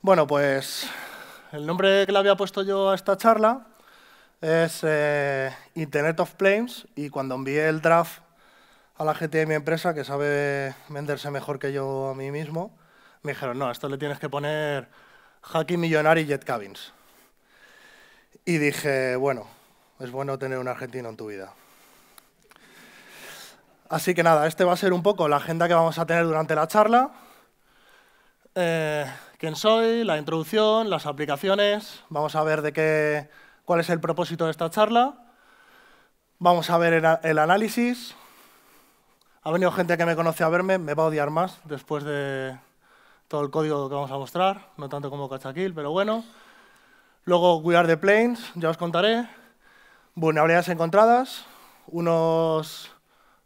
Bueno, pues el nombre que le había puesto yo a esta charla es eh, Internet of Planes y cuando envié el draft a la gente de mi empresa, que sabe venderse mejor que yo a mí mismo, me dijeron, no, esto le tienes que poner Hacking Millonary Jet Cabins. Y dije, bueno, es bueno tener un argentino en tu vida. Así que nada, este va a ser un poco la agenda que vamos a tener durante la charla. Eh, quién soy, la introducción, las aplicaciones, vamos a ver de qué, cuál es el propósito de esta charla, vamos a ver el, análisis, ha venido gente que me conoce a verme, me va a odiar más después de todo el código que vamos a mostrar, no tanto como Cachaquil, pero bueno. Luego We Are the Planes, ya os contaré. Vulnerabilidades encontradas, unos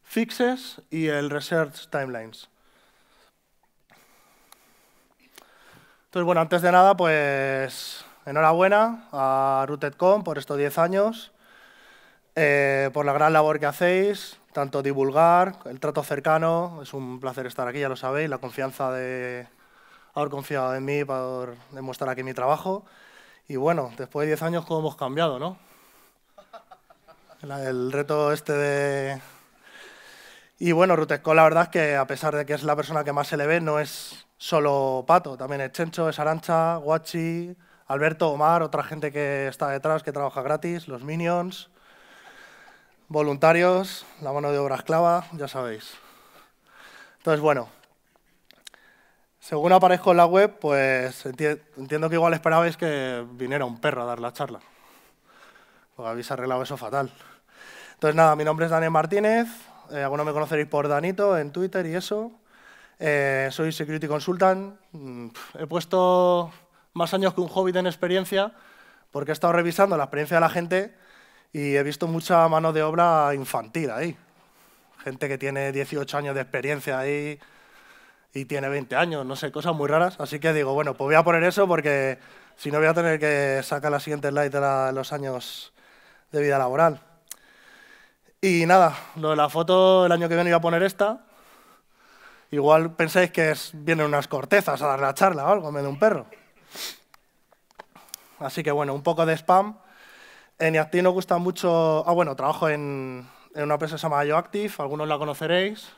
fixes y el Research Timelines. Entonces, bueno, antes de nada, pues enhorabuena a Rooted.com por estos 10 años, eh, por la gran labor que hacéis, tanto divulgar, el trato cercano, es un placer estar aquí, ya lo sabéis, la confianza de haber confiado en mí para demostrar aquí mi trabajo. Y bueno, después de 10 años, ¿cómo hemos cambiado, no? El reto este de... Y bueno, Rutesco, la verdad es que a pesar de que es la persona que más se le ve, no es solo Pato, también es Chencho, es Arancha, Guachi, Alberto, Omar, otra gente que está detrás, que trabaja gratis, los Minions, voluntarios, la mano de obra esclava, ya sabéis. Entonces, bueno, según aparezco en la web, pues entiendo que igual esperabais que viniera un perro a dar la charla, porque habéis arreglado eso fatal. Entonces, nada, mi nombre es Daniel Martínez, eh, algunos me conoceréis por Danito en Twitter y eso. Eh, soy security consultant. Mm, he puesto más años que un hobbit en experiencia porque he estado revisando la experiencia de la gente y he visto mucha mano de obra infantil ahí. Gente que tiene 18 años de experiencia ahí y tiene 20 años, no sé, cosas muy raras. Así que digo, bueno, pues voy a poner eso porque si no voy a tener que sacar la siguiente slide de los años de vida laboral. Y nada, lo de la foto, el año que viene iba a poner esta, Igual pensáis que vienen unas cortezas a dar la charla o algo en vez de un perro. Así que bueno, un poco de spam. En Iacti nos gusta mucho... Ah, bueno, trabajo en, una empresa llamada YoActive, algunos la conoceréis.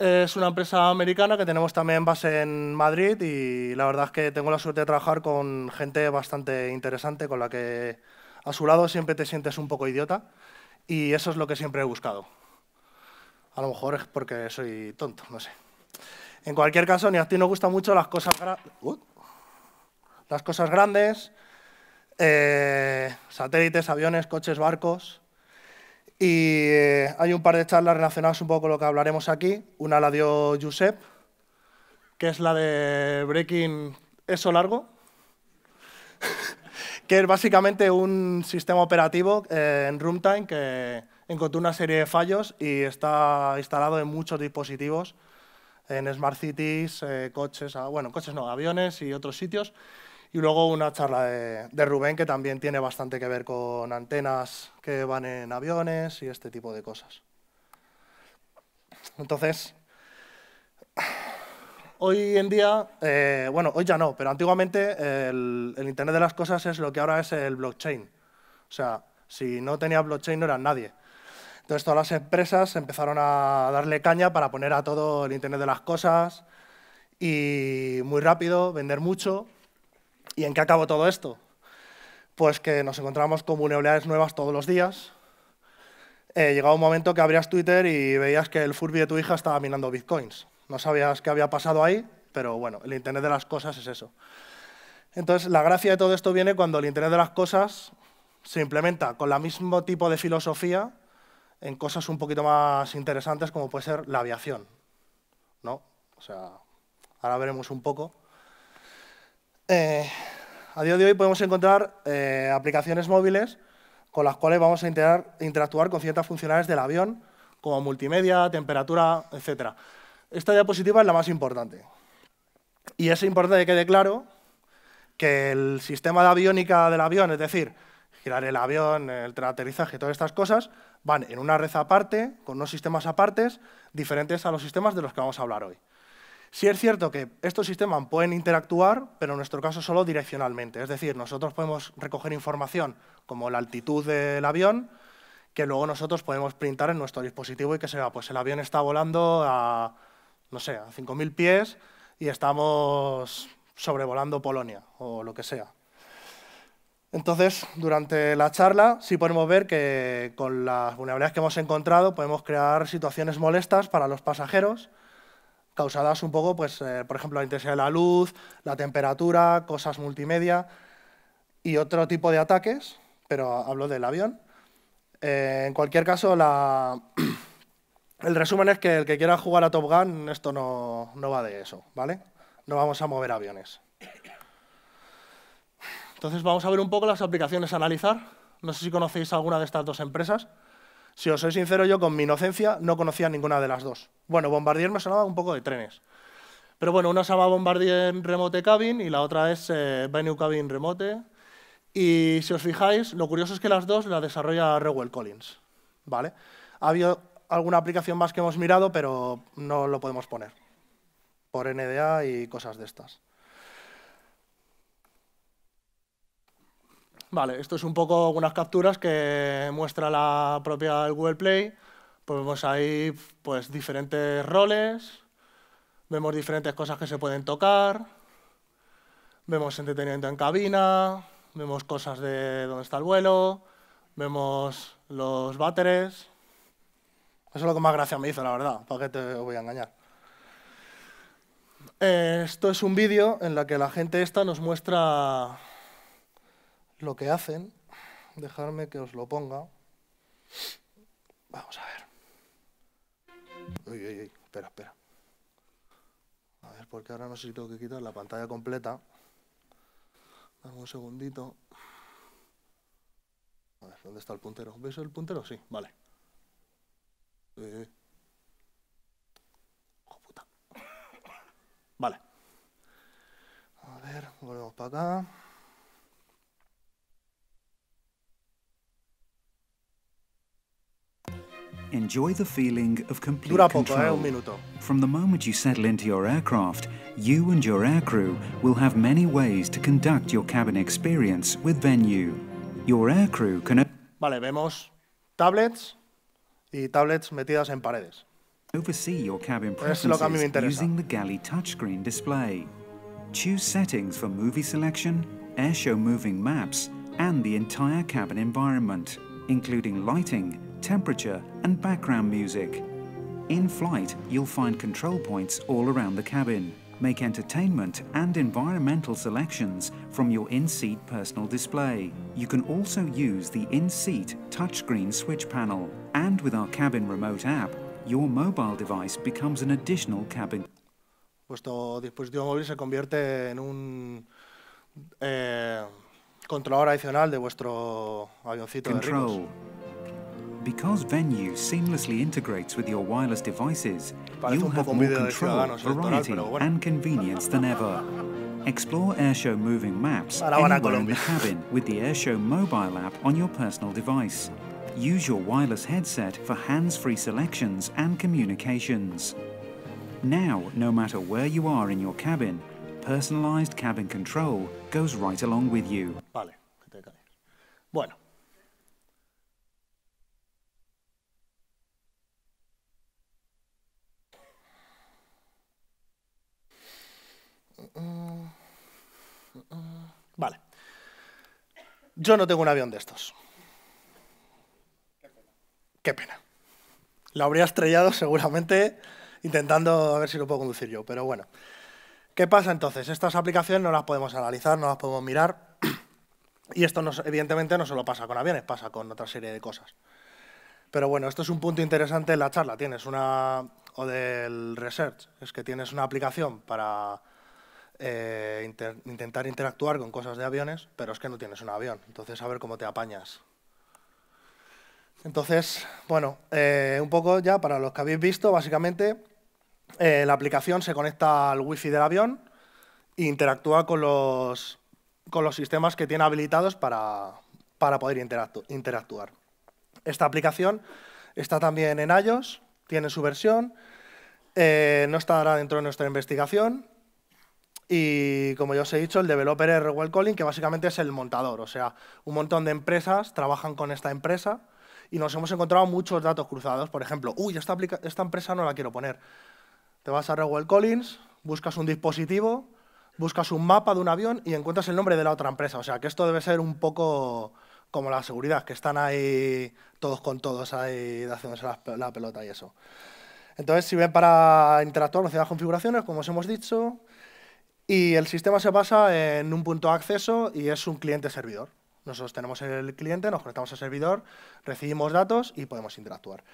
Es una empresa americana que tenemos también base en Madrid y la verdad es que tengo la suerte de trabajar con gente bastante interesante con la que a su lado siempre te sientes un poco idiota y eso es lo que siempre he buscado. A lo mejor es porque soy tonto, no sé. En cualquier caso, ni a ti nos gustan mucho las cosas, uh, las cosas grandes, eh, satélites, aviones, coches, barcos. Y eh, hay un par de charlas relacionadas un poco con lo que hablaremos aquí. Una la dio Josep, que es la de Breaking Eso Largo, que es básicamente un sistema operativo eh, en Runtime que encontró una serie de fallos y está instalado en muchos dispositivos, en smart cities, eh, coches, ah, bueno, coches no, aviones y otros sitios. Y luego una charla de, Rubén que también tiene bastante que ver con antenas que van en aviones y este tipo de cosas. Entonces, hoy en día, eh, bueno, hoy ya no, pero antiguamente el, Internet de las Cosas es lo que ahora es el blockchain. O sea, si no tenía blockchain no era nadie. Entonces todas las empresas empezaron a darle caña para poner a todo el Internet de las Cosas y muy rápido, vender mucho. ¿Y en qué acabó todo esto? Pues que nos encontramos con vulnerabilidades nuevas todos los días. Eh, llegaba un momento que abrías Twitter y veías que el Furby de tu hija estaba minando bitcoins. No sabías qué había pasado ahí, pero bueno, el Internet de las Cosas es eso. Entonces, la gracia de todo esto viene cuando el Internet de las Cosas se implementa con el mismo tipo de filosofía en cosas un poquito más interesantes como puede ser la aviación. ¿no? O sea, ahora veremos un poco. Eh, a día de hoy podemos encontrar eh, aplicaciones móviles con las cuales vamos a interactuar con ciertas funcionalidades del avión, como multimedia, temperatura, etc. Esta diapositiva es la más importante. Y es importante que quede claro que el sistema de aviónica del avión, es decir, girar el avión, el aterrizaje, todas estas cosas, van en una red aparte, con unos sistemas apartes, diferentes a los sistemas de los que vamos a hablar hoy. Sí es cierto que estos sistemas pueden interactuar, pero en nuestro caso solo direccionalmente. Es decir, nosotros podemos recoger información como la altitud del avión, que luego nosotros podemos printar en nuestro dispositivo y que sea, pues el avión está volando a, no sé, a 5.000 pies y estamos sobrevolando Polonia o lo que sea. Entonces, durante la charla sí podemos ver que con las vulnerabilidades que hemos encontrado podemos crear situaciones molestas para los pasajeros, causadas un poco, pues, eh, por ejemplo, la intensidad de la luz, la temperatura, cosas multimedia y otro tipo de ataques, pero hablo del avión. Eh, en cualquier caso, la... el resumen es que el que quiera jugar a Top Gun, esto no, no va de eso, ¿vale? No vamos a mover aviones. Entonces vamos a ver un poco las aplicaciones a analizar. No sé si conocéis alguna de estas dos empresas. Si os soy sincero, yo con mi inocencia no conocía ninguna de las dos. Bueno, Bombardier me sonaba un poco de trenes. Pero bueno, una se llama Bombardier Remote Cabin y la otra es eh, Venue Cabin Remote. Y si os fijáis, lo curioso es que las dos las desarrolla Rewell Collins. ¿vale? Ha habido alguna aplicación más que hemos mirado, pero no lo podemos poner por NDA y cosas de estas. Vale, esto es un poco unas capturas que muestra la propia Google Play. Pues vemos ahí pues, diferentes roles, vemos diferentes cosas que se pueden tocar, vemos entretenimiento en cabina, vemos cosas de dónde está el vuelo, vemos los váteres. Eso es lo que más gracia me hizo, la verdad, para que te voy a engañar. Eh, esto es un vídeo en el que la gente esta nos muestra lo que hacen, dejarme que os lo ponga. Vamos a ver. Uy, uy, uy, espera, espera. A ver, porque ahora no sé si tengo que quitar la pantalla completa. Dame un segundito. A ver, ¿dónde está el puntero? ¿Ves el puntero? Sí, vale. puta. Vale. A ver, volvemos para acá. Enjoy the feeling of complete Dura poco, control. Eh, un minuto. From the moment you settle into your aircraft, you and your aircrew will have many ways to conduct your cabin experience with Venue. Your aircrew can... Vale, vemos tablets y tablets metidas en paredes. Oversee your cabin preferences using the galley touchscreen display. Choose settings for movie selection, airshow moving maps, and the entire cabin environment, including lighting, temperature and background music. In flight, you'll find control points all around the cabin. Make entertainment and environmental selections from your in-seat personal display. You can also use the in-seat touchscreen switch panel. And with our cabin remote app, your mobile device becomes an additional cabin. Vuestro dispositivo móvil se convierte en un eh, controlador adicional de vuestro avioncito Control. de ricos. Because Venue seamlessly integrates with your wireless devices, Parece you'll have more control, variety, bueno. and convenience than ever. Explore airshow moving maps Ahora anywhere in the cabin with the airshow mobile app on your personal device. Use your wireless headset for hands-free selections and communications. Now, no matter where you are in your cabin, personalized cabin control goes right along with you. Vale, que te cae. Bueno, Vale. Yo no tengo un avión de estos. Qué pena. La habría estrellado seguramente intentando a ver si lo puedo conducir yo, pero bueno. ¿Qué pasa entonces? Estas aplicaciones no las podemos analizar, no las podemos mirar. Y esto evidentemente no solo pasa con aviones, pasa con otra serie de cosas. Pero bueno, esto es un punto interesante en la charla. Tienes una, o del research, es que tienes una aplicación para eh, intentar interactuar con cosas de aviones, pero es que no tienes un avión, entonces a ver cómo te apañas. Entonces, bueno, eh, un poco ya para los que habéis visto, básicamente eh, la aplicación se conecta al wifi del avión e interactúa con los, con los sistemas que tiene habilitados para, poder interactuar. Esta aplicación está también en iOS, tiene su versión, no estará dentro de nuestra investigación, y como ya os he dicho, el developer es Rewell Calling, que básicamente es el montador. O sea, un montón de empresas trabajan con esta empresa y nos hemos encontrado muchos datos cruzados. Por ejemplo, uy, esta, esta empresa no la quiero poner. Te vas a Rewell Collins, buscas un dispositivo, buscas un mapa de un avión y encuentras el nombre de la otra empresa. O sea, que esto debe ser un poco como la seguridad, que están ahí todos con todos, ahí haciéndose la, pelota y eso. Entonces, si ven para interactuar, con las configuraciones, como os hemos dicho, y el sistema se basa en un punto de acceso y es un cliente-servidor. Nosotros tenemos el cliente, nos conectamos al servidor, recibimos datos y podemos interactuar.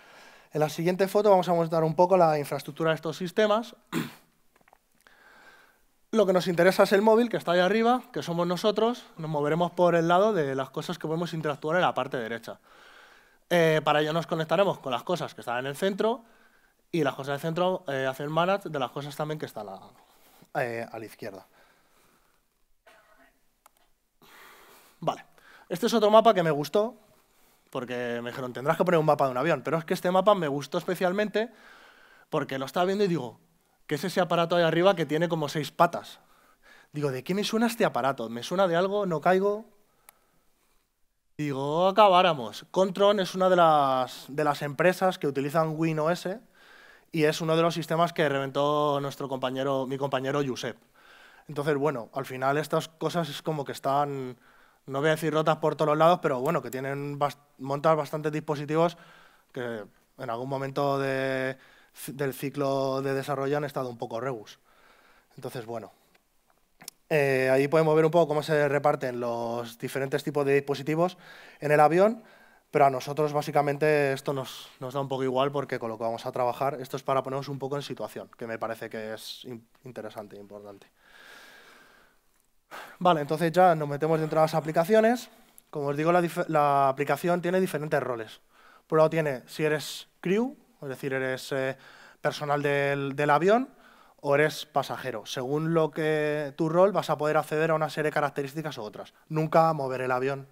En la siguiente foto vamos a mostrar un poco la infraestructura de estos sistemas. Lo que nos interesa es el móvil, que está ahí arriba, que somos nosotros. Nos moveremos por el lado de las cosas que podemos interactuar en la parte derecha. Eh, para ello nos conectaremos con las cosas que están en el centro y las cosas del centro eh, hacen manage de las cosas también que están la, eh, a la izquierda. Vale, este es otro mapa que me gustó, porque me dijeron, tendrás que poner un mapa de un avión, pero es que este mapa me gustó especialmente porque lo estaba viendo y digo, ¿qué es ese aparato ahí arriba que tiene como seis patas? Digo, ¿de qué me suena este aparato? ¿Me suena de algo? ¿No caigo? Digo, oh, acabáramos. Contron es una de las, de las empresas que utilizan WinOS y es uno de los sistemas que reventó nuestro compañero, mi compañero Josep. Entonces, bueno, al final estas cosas es como que están, no voy a decir rotas por todos los lados, pero bueno, que tienen bast bastantes dispositivos que en algún momento del ciclo de desarrollo han estado un poco rebus. Entonces, bueno, eh, ahí podemos ver un poco cómo se reparten los diferentes tipos de dispositivos en el avión. Pero a nosotros básicamente esto nos, da un poco igual porque con lo que vamos a trabajar, esto es para ponernos un poco en situación, que me parece que es interesante e importante. Vale, entonces ya nos metemos dentro de las aplicaciones. Como os digo, la, aplicación tiene diferentes roles. Por un lado tiene si eres crew, es decir, eres eh, personal del, avión, o eres pasajero. Según lo que tu rol, vas a poder acceder a una serie de características u otras. Nunca mover el avión,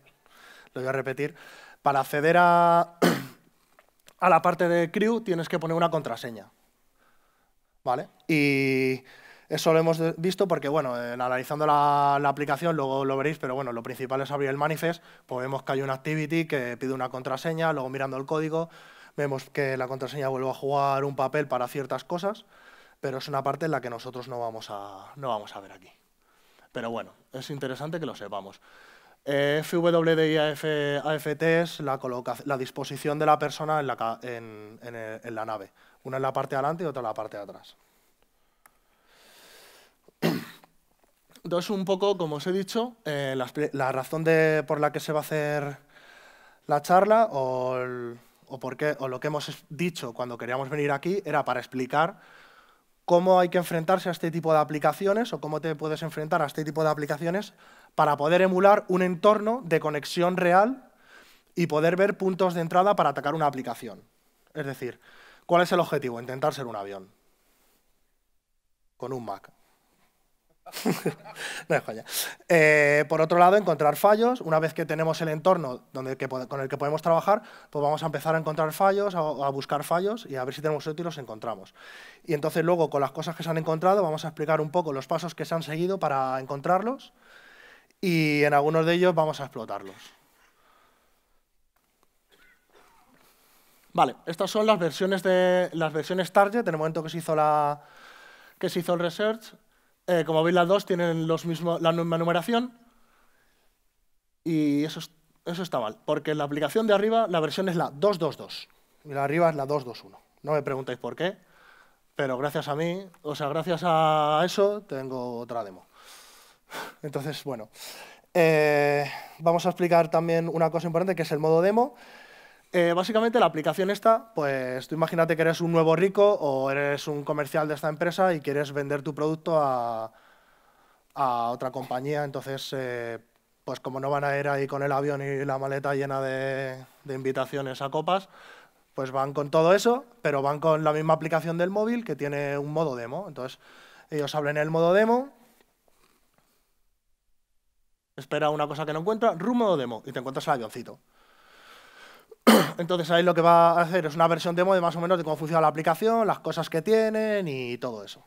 lo voy a repetir. Para acceder a, la parte de crew tienes que poner una contraseña. ¿Vale? Y eso lo hemos visto porque, bueno, analizando la, aplicación luego lo veréis, pero bueno, lo principal es abrir el manifest, pues vemos que hay una activity que pide una contraseña, luego mirando el código vemos que la contraseña vuelve a jugar un papel para ciertas cosas, pero es una parte en la que nosotros no vamos a, no vamos a ver aquí. Pero bueno, es interesante que lo sepamos. Eh, es la, disposición de la persona en la, nave. Una en la parte de adelante y otra en la parte de atrás. Entonces, un poco, como os he dicho, eh, la, razón de, por la que se va a hacer la charla o, por o lo que hemos dicho cuando queríamos venir aquí era para explicar cómo hay que enfrentarse a este tipo de aplicaciones o cómo te puedes enfrentar a este tipo de aplicaciones para poder emular un entorno de conexión real y poder ver puntos de entrada para atacar una aplicación. Es decir, ¿cuál es el objetivo? Intentar ser un avión con un Mac. Eh, por otro lado, encontrar fallos. Una vez que tenemos el entorno donde, con el que podemos trabajar, pues vamos a empezar a encontrar fallos, a, a buscar fallos y a ver si tenemos suerte y los encontramos. Y entonces luego, con las cosas que se han encontrado, vamos a explicar un poco los pasos que se han seguido para encontrarlos y en algunos de ellos vamos a explotarlos. Vale, estas son las versiones, de, las versiones target, en el momento que se hizo, la, que se hizo el research, eh, como veis, las dos tienen la misma numeración. Y eso, está mal, porque la aplicación de arriba la versión es la 222 y la de arriba es la 221. No me preguntéis por qué, pero gracias a mí, o sea, gracias a eso, tengo otra demo. Entonces, bueno, eh, vamos a explicar también una cosa importante que es el modo demo. Eh, básicamente la aplicación está, pues tú imagínate que eres un nuevo rico o eres un comercial de esta empresa y quieres vender tu producto a, otra compañía, entonces eh, pues como no van a ir ahí con el avión y la maleta llena de, invitaciones a copas, pues van con todo eso, pero van con la misma aplicación del móvil que tiene un modo demo. Entonces ellos hablen el modo demo, espera una cosa que no encuentra, rumbo modo demo, y te encuentras el avioncito. Entonces ahí lo que va a hacer es una versión demo de más o menos de cómo funciona la aplicación, las cosas que tienen y todo eso.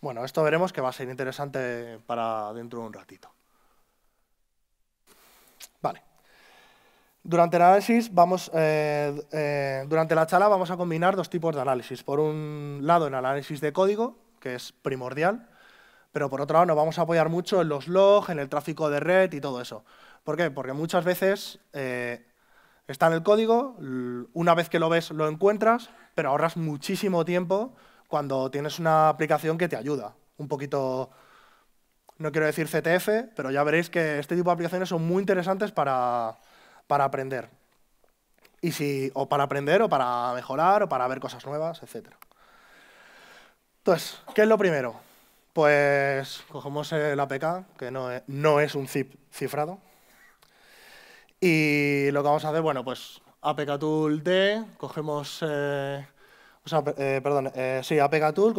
Bueno, esto veremos que va a ser interesante para dentro de un ratito. Vale. Durante el análisis vamos, eh, eh, durante la charla vamos a combinar dos tipos de análisis. Por un lado, en análisis de código, que es primordial, pero por otro lado nos vamos a apoyar mucho en los logs, en el tráfico de red y todo eso. ¿Por qué? Porque muchas veces eh, Está en el código, una vez que lo ves lo encuentras, pero ahorras muchísimo tiempo cuando tienes una aplicación que te ayuda. Un poquito, no quiero decir CTF, pero ya veréis que este tipo de aplicaciones son muy interesantes para, aprender. Y si, o para aprender, o para mejorar, o para ver cosas nuevas, etc. Entonces, ¿qué es lo primero? Pues cogemos el APK, que e, no es un zip cifrado, y lo que vamos a hacer, bueno, pues APK Tool D, cogemos, eh, o sea, eh, perdón, eh, sí, Tool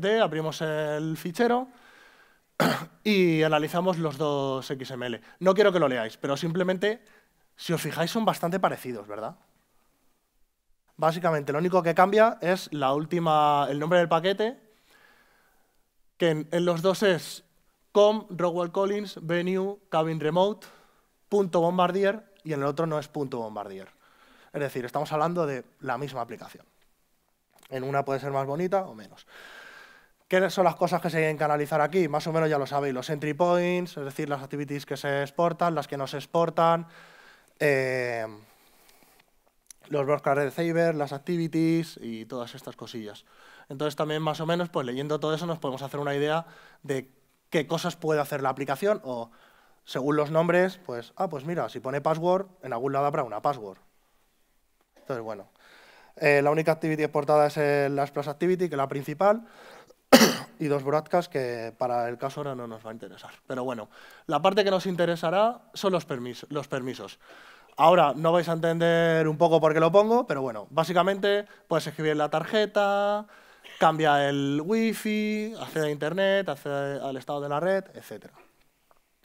D, abrimos el fichero y analizamos los dos XML. No quiero que lo leáis, pero simplemente, si os fijáis, son bastante parecidos, ¿verdad? Básicamente, lo único que cambia es la última, el nombre del paquete, que en, los dos es com, Collins, venue, cabin remote, punto bombardier y en el otro no es punto bombardier. Es decir, estamos hablando de la misma aplicación. En una puede ser más bonita o menos. ¿Qué son las cosas que se deben canalizar aquí? Más o menos ya lo sabéis, los entry points, es decir, las activities que se exportan, las que no se exportan, eh, los los de receivers, las activities y todas estas cosillas. Entonces también más o menos, pues leyendo todo eso nos podemos hacer una idea de qué cosas puede hacer la aplicación o según los nombres, pues, ah, pues mira, si pone password, en algún lado habrá una password. Entonces, bueno, eh, la única activity exportada es eh, la Splash Activity, que es la principal, y dos broadcasts que para el caso ahora no nos va a interesar. Pero bueno, la parte que nos interesará son los, permisos. los permisos. Ahora no vais a entender un poco por qué lo pongo, pero bueno, básicamente puedes escribir la tarjeta, cambia el wifi, accede a internet, accede al estado de la red, etcétera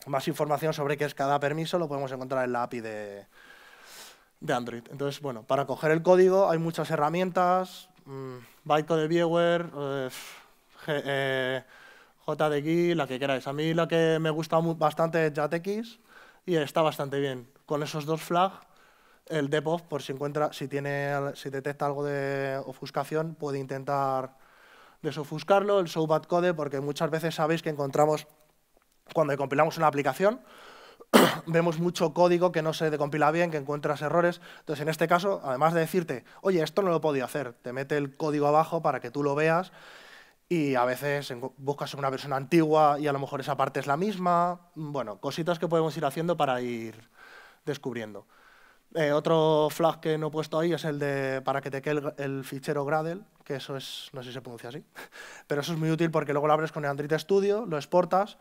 más información sobre qué es cada permiso lo podemos encontrar en la API de, Android. Entonces, bueno, para coger el código hay muchas herramientas, mmm, Bytecode Viewer, eh, eh la que queráis. A mí la que me gusta bastante es JTX y está bastante bien. Con esos dos flags, el DevOps, por si, encuentra, si, tiene, si detecta algo de ofuscación, puede intentar desofuscarlo. El show code, porque muchas veces sabéis que encontramos cuando compilamos una aplicación, vemos mucho código que no se decompila bien, que encuentras errores. Entonces, en este caso, además de decirte, oye, esto no lo podía hacer, te mete el código abajo para que tú lo veas y a veces buscas una versión antigua y a lo mejor esa parte es la misma. Bueno, cositas que podemos ir haciendo para ir descubriendo. Eh, otro flag que no he puesto ahí es el de para que te quede el, fichero Gradle, que eso es, no sé si se pronuncia así, pero eso es muy útil porque luego lo abres con Android Studio, lo exportas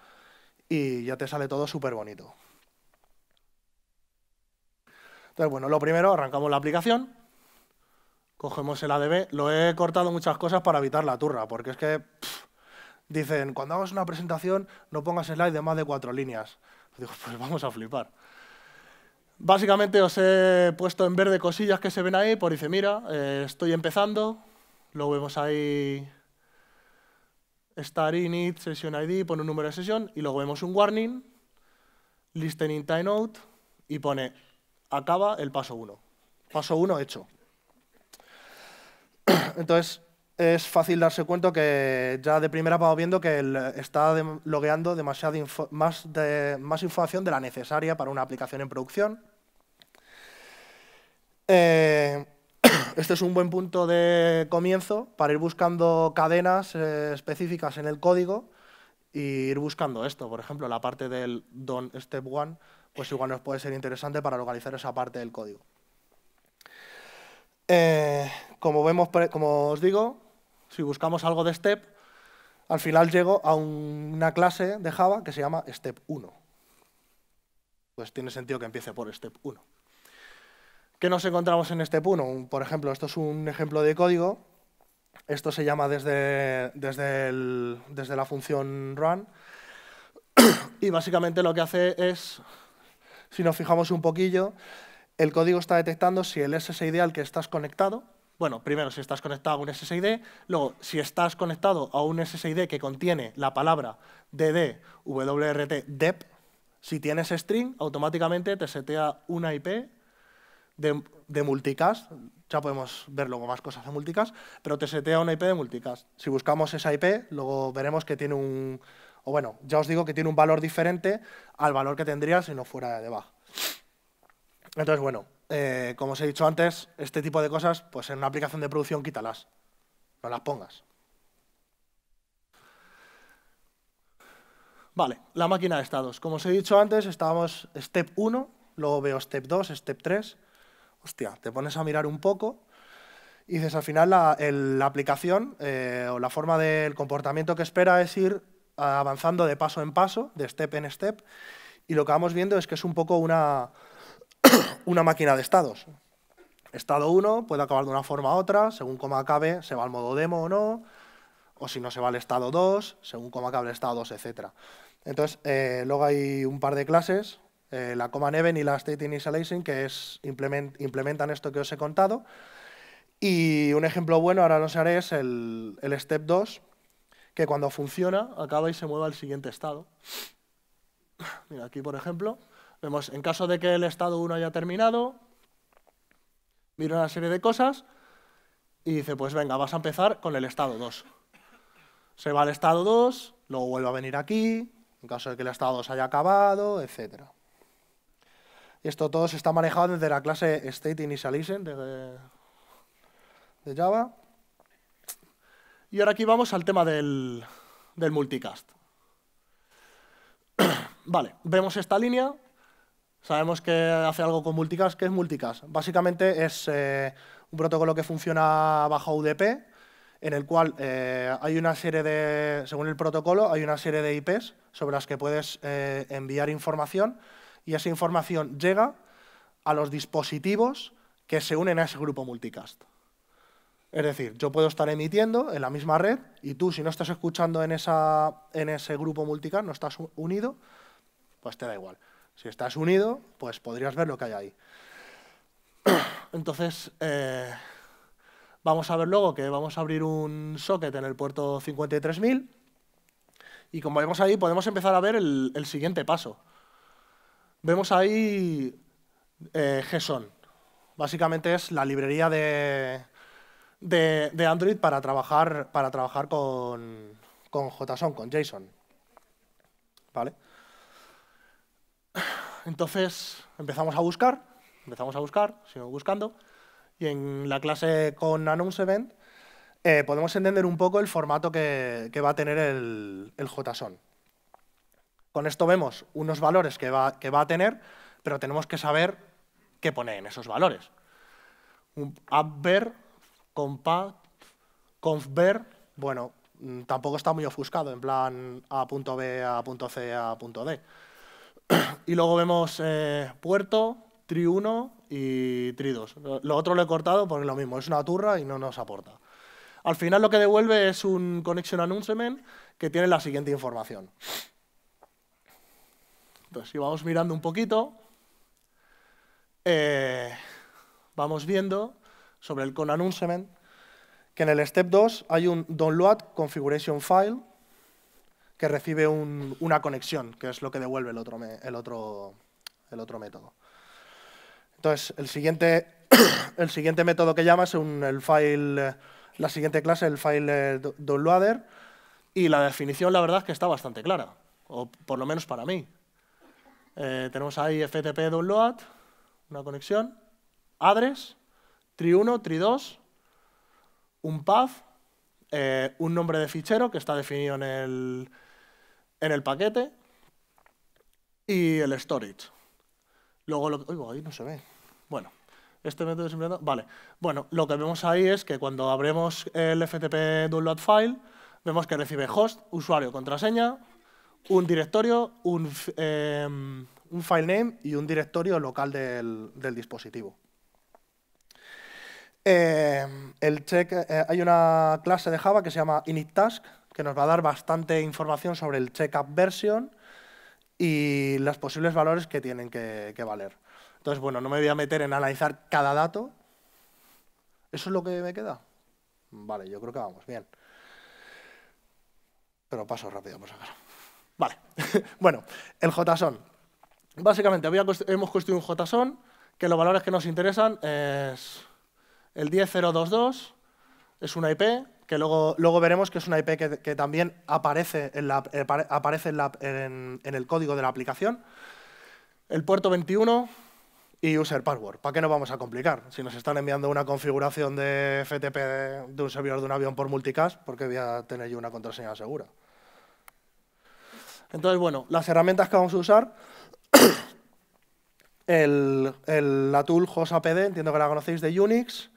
y ya te sale todo súper bonito. Entonces, bueno, lo primero, arrancamos la aplicación, cogemos el ADB. Lo he cortado muchas cosas para evitar la turra, porque es que dicen, cuando hagas una presentación no pongas slide de más de cuatro líneas. Digo, pues vamos a flipar. Básicamente os he puesto en verde cosillas que se ven ahí, por dice, mira, eh, estoy empezando, lo vemos ahí star init, session ID, pone un número de sesión y luego vemos un warning, listening timeout y pone acaba el paso 1. Paso 1 hecho. Entonces, es fácil darse cuenta que ya de primera vamos viendo que está logueando demasiada más, más, información de la necesaria para una aplicación en producción. Eh, este es un buen punto de comienzo para ir buscando cadenas eh, específicas en el código e ir buscando esto. Por ejemplo, la parte del don step one, pues igual nos puede ser interesante para localizar esa parte del código. Eh, como, vemos, como os digo, si buscamos algo de step, al final llego a una clase de Java que se llama step 1. Pues tiene sentido que empiece por step 1. ¿Qué nos encontramos en este punto, por ejemplo, esto es un ejemplo de código. Esto se llama desde, desde, desde la función run. y básicamente lo que hace es, si nos fijamos un poquillo, el código está detectando si el SSID al que estás conectado, bueno, primero si estás conectado a un SSID, luego si estás conectado a un SSID que contiene la palabra DDWRTDEP, dep, si tienes string, automáticamente te setea una IP de, multicast, ya podemos ver luego más cosas de multicast, pero te setea una IP de multicast. Si buscamos esa IP, luego veremos que tiene un, o bueno, ya os digo que tiene un valor diferente al valor que tendría si no fuera de debajo. Entonces, bueno, eh, como os he dicho antes, este tipo de cosas, pues en una aplicación de producción quítalas, no las pongas. Vale, la máquina de estados. Como os he dicho antes, estábamos step 1, luego veo step 2, step 3 hostia, te pones a mirar un poco y dices, al final la, aplicación eh, o la forma del comportamiento que espera es ir avanzando de paso en paso, de step en step, y lo que vamos viendo es que es un poco una, una máquina de estados. Estado 1 puede acabar de una forma u otra, según cómo acabe, se va al modo demo o no, o si no se va al estado 2, según cómo acabe el estado 2, etc. Entonces, eh, luego hay un par de clases, eh, la coma y la State Initializing, que implementan esto que os he contado. Y un ejemplo bueno, ahora os haré, es el, Step 2, que cuando funciona acaba y se mueve al siguiente estado. Mira, aquí por ejemplo, vemos en caso de que el estado 1 haya terminado, mira una serie de cosas y dice, pues venga, vas a empezar con el estado 2. Se va al estado 2, luego vuelve a venir aquí, en caso de que el estado 2 haya acabado, etcétera. Esto todo se está manejado desde la clase state initialization de, Java. Y ahora aquí vamos al tema del, multicast. vale, vemos esta línea. Sabemos que hace algo con multicast. ¿Qué es multicast? Básicamente es eh, un protocolo que funciona bajo UDP, en el cual eh, hay una serie de, según el protocolo, hay una serie de IPs sobre las que puedes eh, enviar información y esa información llega a los dispositivos que se unen a ese grupo multicast. Es decir, yo puedo estar emitiendo en la misma red y tú, si no estás escuchando en, esa, en ese grupo multicast, no estás unido, pues te da igual. Si estás unido, pues podrías ver lo que hay ahí. Entonces, eh, vamos a ver luego que vamos a abrir un socket en el puerto 53000 y como vemos ahí, podemos empezar a ver el siguiente paso. Vemos ahí eh, GSON. Básicamente es la librería de, de, Android para trabajar, para trabajar con, con JSON, con JSON. ¿Vale? Entonces empezamos a buscar, empezamos a buscar, sigo buscando, y en la clase con Event event eh, podemos entender un poco el formato que, va a tener el JSON. Con esto vemos unos valores que va, que va a tener, pero tenemos que saber qué pone en esos valores. Upver, compa, confver, bueno, mm, tampoco está muy ofuscado, en plan A.B, A.C, A.D. Y luego vemos eh, puerto, tri1 y tri2. Lo otro lo he cortado porque lo mismo, es una turra y no nos aporta. Al final lo que devuelve es un connection announcement que tiene la siguiente información si vamos mirando un poquito, eh, vamos viendo sobre el con announcement que en el step 2 hay un download configuration file que recibe una conexión, que es lo que devuelve el otro, el otro, el otro método. Entonces, el siguiente, el siguiente método que llama es el file, la siguiente clase, el file downloader, y la definición, la verdad, es que está bastante clara, o por lo menos para mí. Eh, tenemos ahí FTP download, una conexión, address, tri1, tri2, un path, eh, un nombre de fichero que está definido en el, en el paquete y el storage. Luego lo que... no se ve. Bueno, este método Vale. Bueno, lo que vemos ahí es que cuando abrimos el FTP download file, vemos que recibe host, usuario, contraseña, un directorio, un, eh, un file name y un directorio local del, del dispositivo. Em, el check, eh, hay una clase de Java que se llama initTask, que nos va a dar bastante información sobre el checkup version y los posibles valores que tienen que, valer. Entonces, bueno, no me voy a meter en analizar cada dato. ¿Eso es lo que me queda? Vale, yo creo que vamos bien. Pero paso rápido, por ver. Vale. bueno, el JSON. Básicamente hemos construido un JSON que los valores que nos interesan es el 10022, es una IP, que luego, veremos que es una IP que, también aparece, eh, en, el código de la aplicación, el puerto 21 y user password. ¿Para qué nos vamos a complicar? Si nos están enviando una configuración de FTP de, de un servidor de un avión por multicast, ¿por qué voy a tener yo una contraseña segura? Entonces, bueno, las herramientas que vamos a usar, el, el, la tool apd, entiendo que la conocéis de Unix,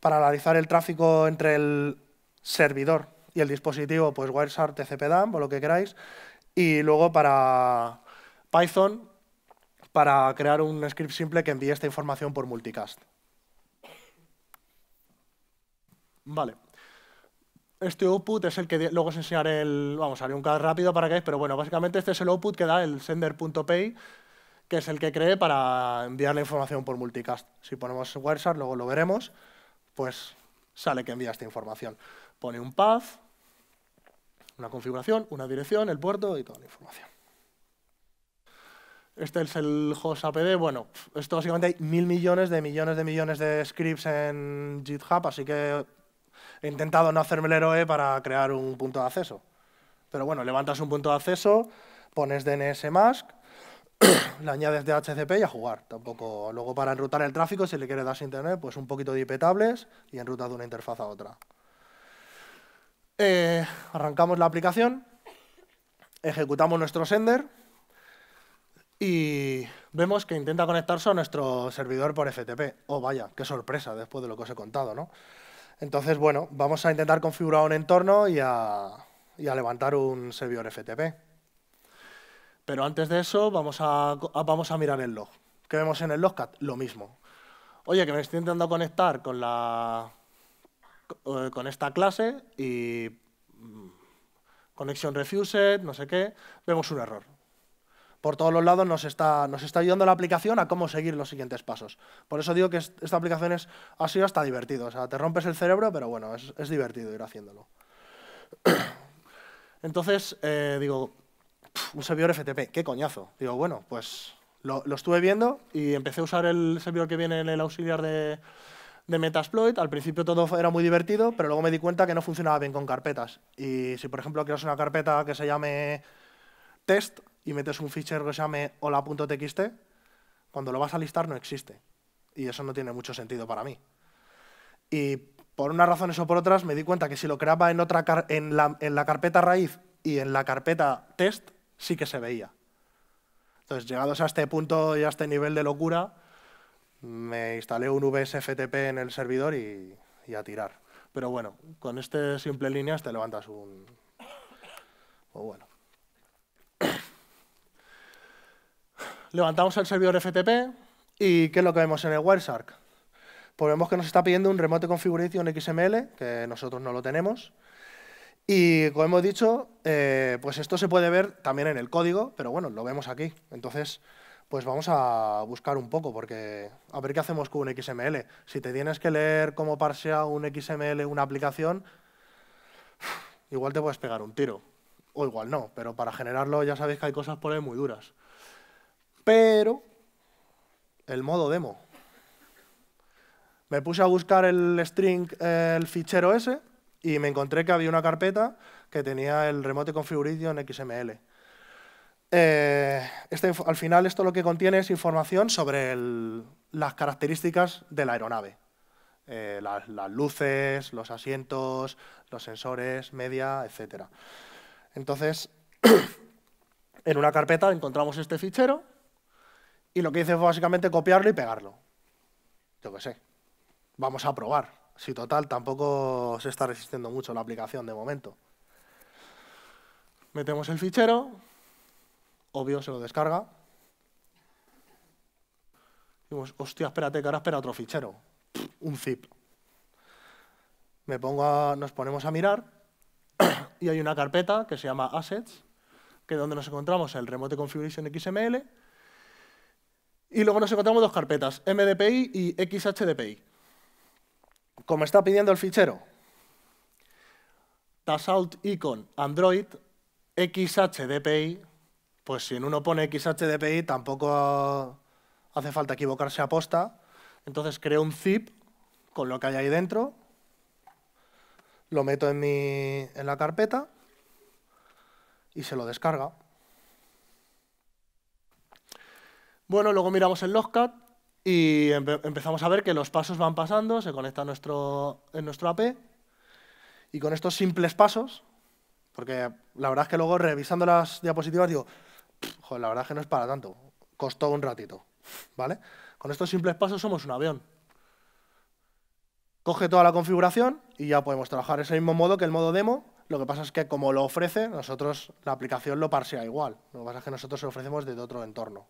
para analizar el tráfico entre el servidor y el dispositivo, pues Wireshark, TCP-DAM o lo que queráis, y luego para Python, para crear un script simple que envíe esta información por multicast. Vale este output es el que luego os enseñaré el... Vamos, haré un caso rápido para que veáis, pero bueno, básicamente este es el output que da el sender.pay, que es el que cree para enviar la información por multicast. Si ponemos WireShark, luego lo veremos, pues sale que envía esta información. Pone un path, una configuración, una dirección, el puerto y toda la información. Este es el host.apd. Bueno, esto básicamente hay mil millones de millones de millones de scripts en GitHub, así que he intentado no hacerme el héroe para crear un punto de acceso. Pero bueno, levantas un punto de acceso, pones DNS mask, le añades DHCP y a jugar. Tampoco, luego para enrutar el tráfico, si le quieres dar internet, pues un poquito de IP tables y enrutas de una interfaz a otra. Eh, arrancamos la aplicación, ejecutamos nuestro sender y vemos que intenta conectarse a nuestro servidor por FTP. Oh, vaya, qué sorpresa después de lo que os he contado, ¿no? Entonces, bueno, vamos a intentar configurar un entorno y a, levantar un servidor FTP. Pero antes de eso, vamos a, ah, vamos a mirar el log. ¿Qué vemos en el logcat? Lo mismo. Oye, que me estoy intentando conectar con, la, eh, con esta clase y mm, conexión refused, no sé qué, vemos un error por todos los lados nos está, nos está ayudando la aplicación a cómo seguir los siguientes pasos. Por eso digo que esta aplicación es, ha sido hasta divertido. O sea, te rompes el cerebro, pero bueno, es, divertido ir haciéndolo. Entonces, eh, digo, un servidor FTP, qué coñazo. Digo, bueno, pues lo, estuve viendo y empecé a usar el servidor que viene en el auxiliar de, de Metasploit. Al principio todo era muy divertido, pero luego me di cuenta que no funcionaba bien con carpetas. Y si, por ejemplo, quieres una carpeta que se llame test, y metes un feature que se llame hola.txt, cuando lo vas a listar no existe. Y eso no tiene mucho sentido para mí. Y por unas razones o por otras me di cuenta que si lo creaba en, otra en, la, en la carpeta raíz y en la carpeta test, sí que se veía. Entonces, llegados a este punto y a este nivel de locura, me instalé un VSFTP en el servidor y, a tirar. Pero bueno, con este simple línea te levantas un... bueno, Levantamos el servidor FTP y ¿qué es lo que vemos en el Wireshark? Pues vemos que nos está pidiendo un remote configuration XML, que nosotros no lo tenemos. Y como hemos dicho, eh, pues esto se puede ver también en el código, pero bueno, lo vemos aquí. Entonces, pues vamos a buscar un poco, porque a ver qué hacemos con un XML. Si te tienes que leer cómo parsea un XML una aplicación, igual te puedes pegar un tiro. O igual no, pero para generarlo ya sabéis que hay cosas por ahí muy duras. Pero el modo demo. Me puse a buscar el string, eh, el fichero ese, y me encontré que había una carpeta que tenía el remote configuration XML. Eh, este, al final esto lo que contiene es información sobre las características de la aeronave. Eh, las, las, luces, los asientos, los sensores, media, etc. Entonces, en una carpeta encontramos este fichero y lo que hice fue básicamente copiarlo y pegarlo. Yo qué sé. Vamos a probar. Si total, tampoco se está resistiendo mucho la aplicación de momento. Metemos el fichero, obvio se lo descarga. Dimos, hostia, espérate que ahora espera otro fichero, un zip. Me pongo nos ponemos a mirar y hay una carpeta que se llama assets, que es donde nos encontramos el remote configuration XML y luego nos encontramos dos carpetas, MDPI y XHDPI. Como está pidiendo el fichero, out Icon Android XHDPI, pues si en uno pone XHDPI tampoco hace falta equivocarse a posta. Entonces creo un zip con lo que hay ahí dentro, lo meto en, en la carpeta y se lo descarga. Bueno, luego miramos el Logcat y empezamos a ver que los pasos van pasando, se conecta en nuestro, en AP y con estos simples pasos, porque la verdad es que luego revisando las diapositivas digo, joder, la verdad es que no es para tanto, costó un ratito, ¿vale? Con estos simples pasos somos un avión. Coge toda la configuración y ya podemos trabajar ese mismo modo que el modo demo. Lo que pasa es que como lo ofrece, nosotros la aplicación lo parsea igual. Lo que pasa es que nosotros lo ofrecemos desde otro entorno.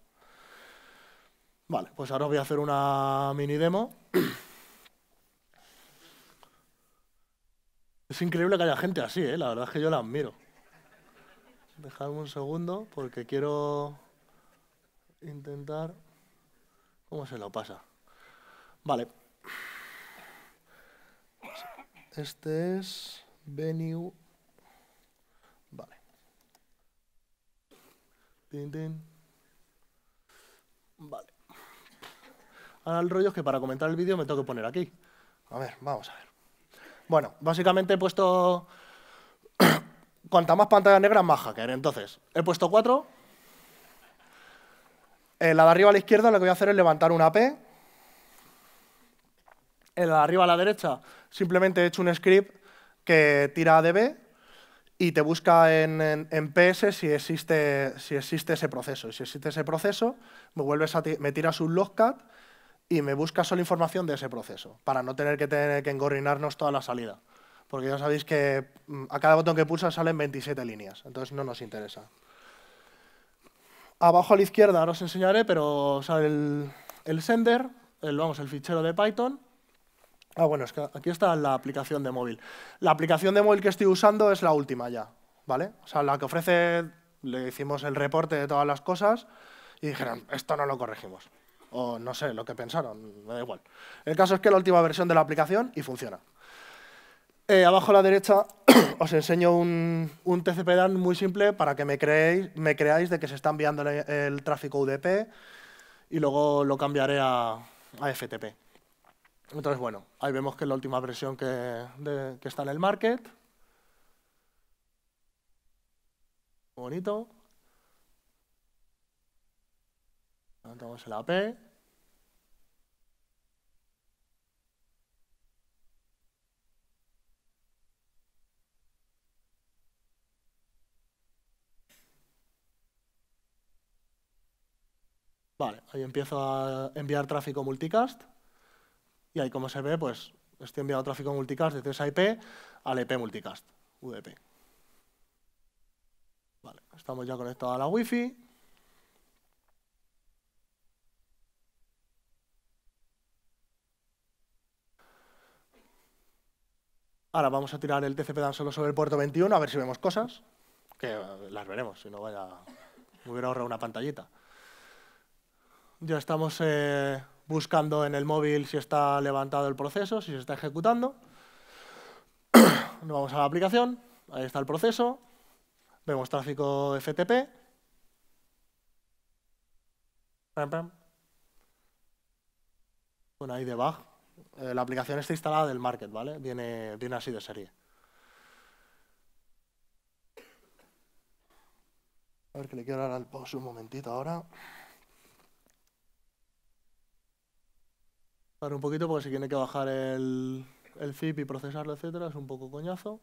Vale, pues ahora os voy a hacer una mini demo. Es increíble que haya gente así, ¿eh? la verdad es que yo la admiro. Dejadme un segundo porque quiero intentar... ¿Cómo se lo pasa? Vale. Este es venue. Vale. Tin, Vale. Ahora el rollo es que para comentar el vídeo me tengo que poner aquí. A ver, vamos a ver. Bueno, básicamente he puesto... Cuanta más pantalla negra, más hacker. Entonces, he puesto cuatro. En la de arriba a la izquierda lo que voy a hacer es levantar una P. En la de arriba a la derecha simplemente he hecho un script que tira ADB y te busca en, PS si existe, si existe ese proceso. Y si existe ese proceso, me, vuelves a me tiras un logcat y me busca solo información de ese proceso, para no tener que, tener que engorrinarnos toda la salida. Porque ya sabéis que mm, a cada botón que pulsa salen 27 líneas, entonces no nos interesa. Abajo a la izquierda, ahora os enseñaré, pero sale el, el sender, el, vamos, el fichero de Python, Ah, bueno, es que aquí está la aplicación de móvil. La aplicación de móvil que estoy usando es la última ya, ¿vale? O sea, la que ofrece, le hicimos el reporte de todas las cosas y dijeron, esto no lo corregimos. O no sé, lo que pensaron, me da igual. El caso es que la última versión de la aplicación y funciona. Eh, abajo a la derecha os enseño un, un TCPDAN muy simple para que me, creéis, me creáis de que se está enviando el, tráfico UDP y luego lo cambiaré a, FTP. Entonces, bueno, ahí vemos que es la última versión que, que está en el market. Bonito. Levantamos el AP. Vale, ahí empiezo a enviar tráfico multicast y ahí como se ve, pues estoy enviando tráfico multicast desde esa IP al IP e multicast, UDP. Vale, estamos ya conectados a la Wi-Fi. Ahora vamos a tirar el TCP tan solo sobre el puerto 21 a ver si vemos cosas, que las veremos, si no vaya... Me hubiera ahorrado una pantallita ya estamos eh, buscando en el móvil si está levantado el proceso, si se está ejecutando. Nos vamos a la aplicación, ahí está el proceso, vemos tráfico FTP. Bueno, ahí debug. Eh, la aplicación está instalada del market, ¿vale? Viene, viene así de serie. A ver que le quiero dar al pause un momentito ahora. Para un poquito porque si tiene que bajar el, el y procesarlo, etcétera, es un poco coñazo.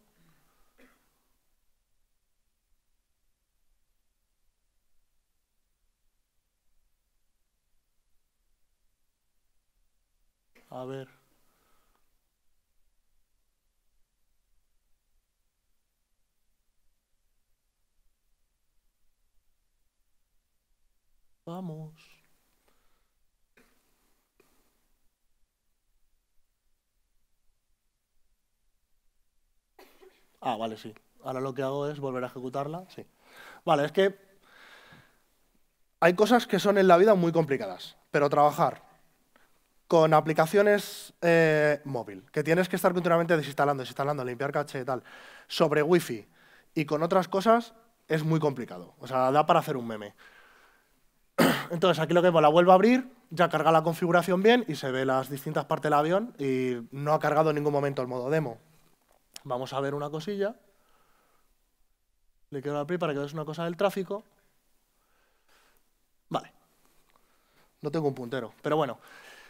A ver. Vamos. Ah, vale, sí. Ahora lo que hago es volver a ejecutarla. Sí. Vale, es que hay cosas que son en la vida muy complicadas, pero trabajar con aplicaciones eh, móvil, que tienes que estar continuamente desinstalando, desinstalando, limpiar caché y tal, sobre wifi y con otras cosas es muy complicado. O sea, da para hacer un meme. Entonces, aquí lo que hago, la vuelvo a abrir, ya carga la configuración bien y se ve las distintas partes del avión y no ha cargado en ningún momento el modo demo vamos a ver una cosilla, le quiero abrir para que veáis una cosa del tráfico. Vale, no tengo un puntero, pero bueno.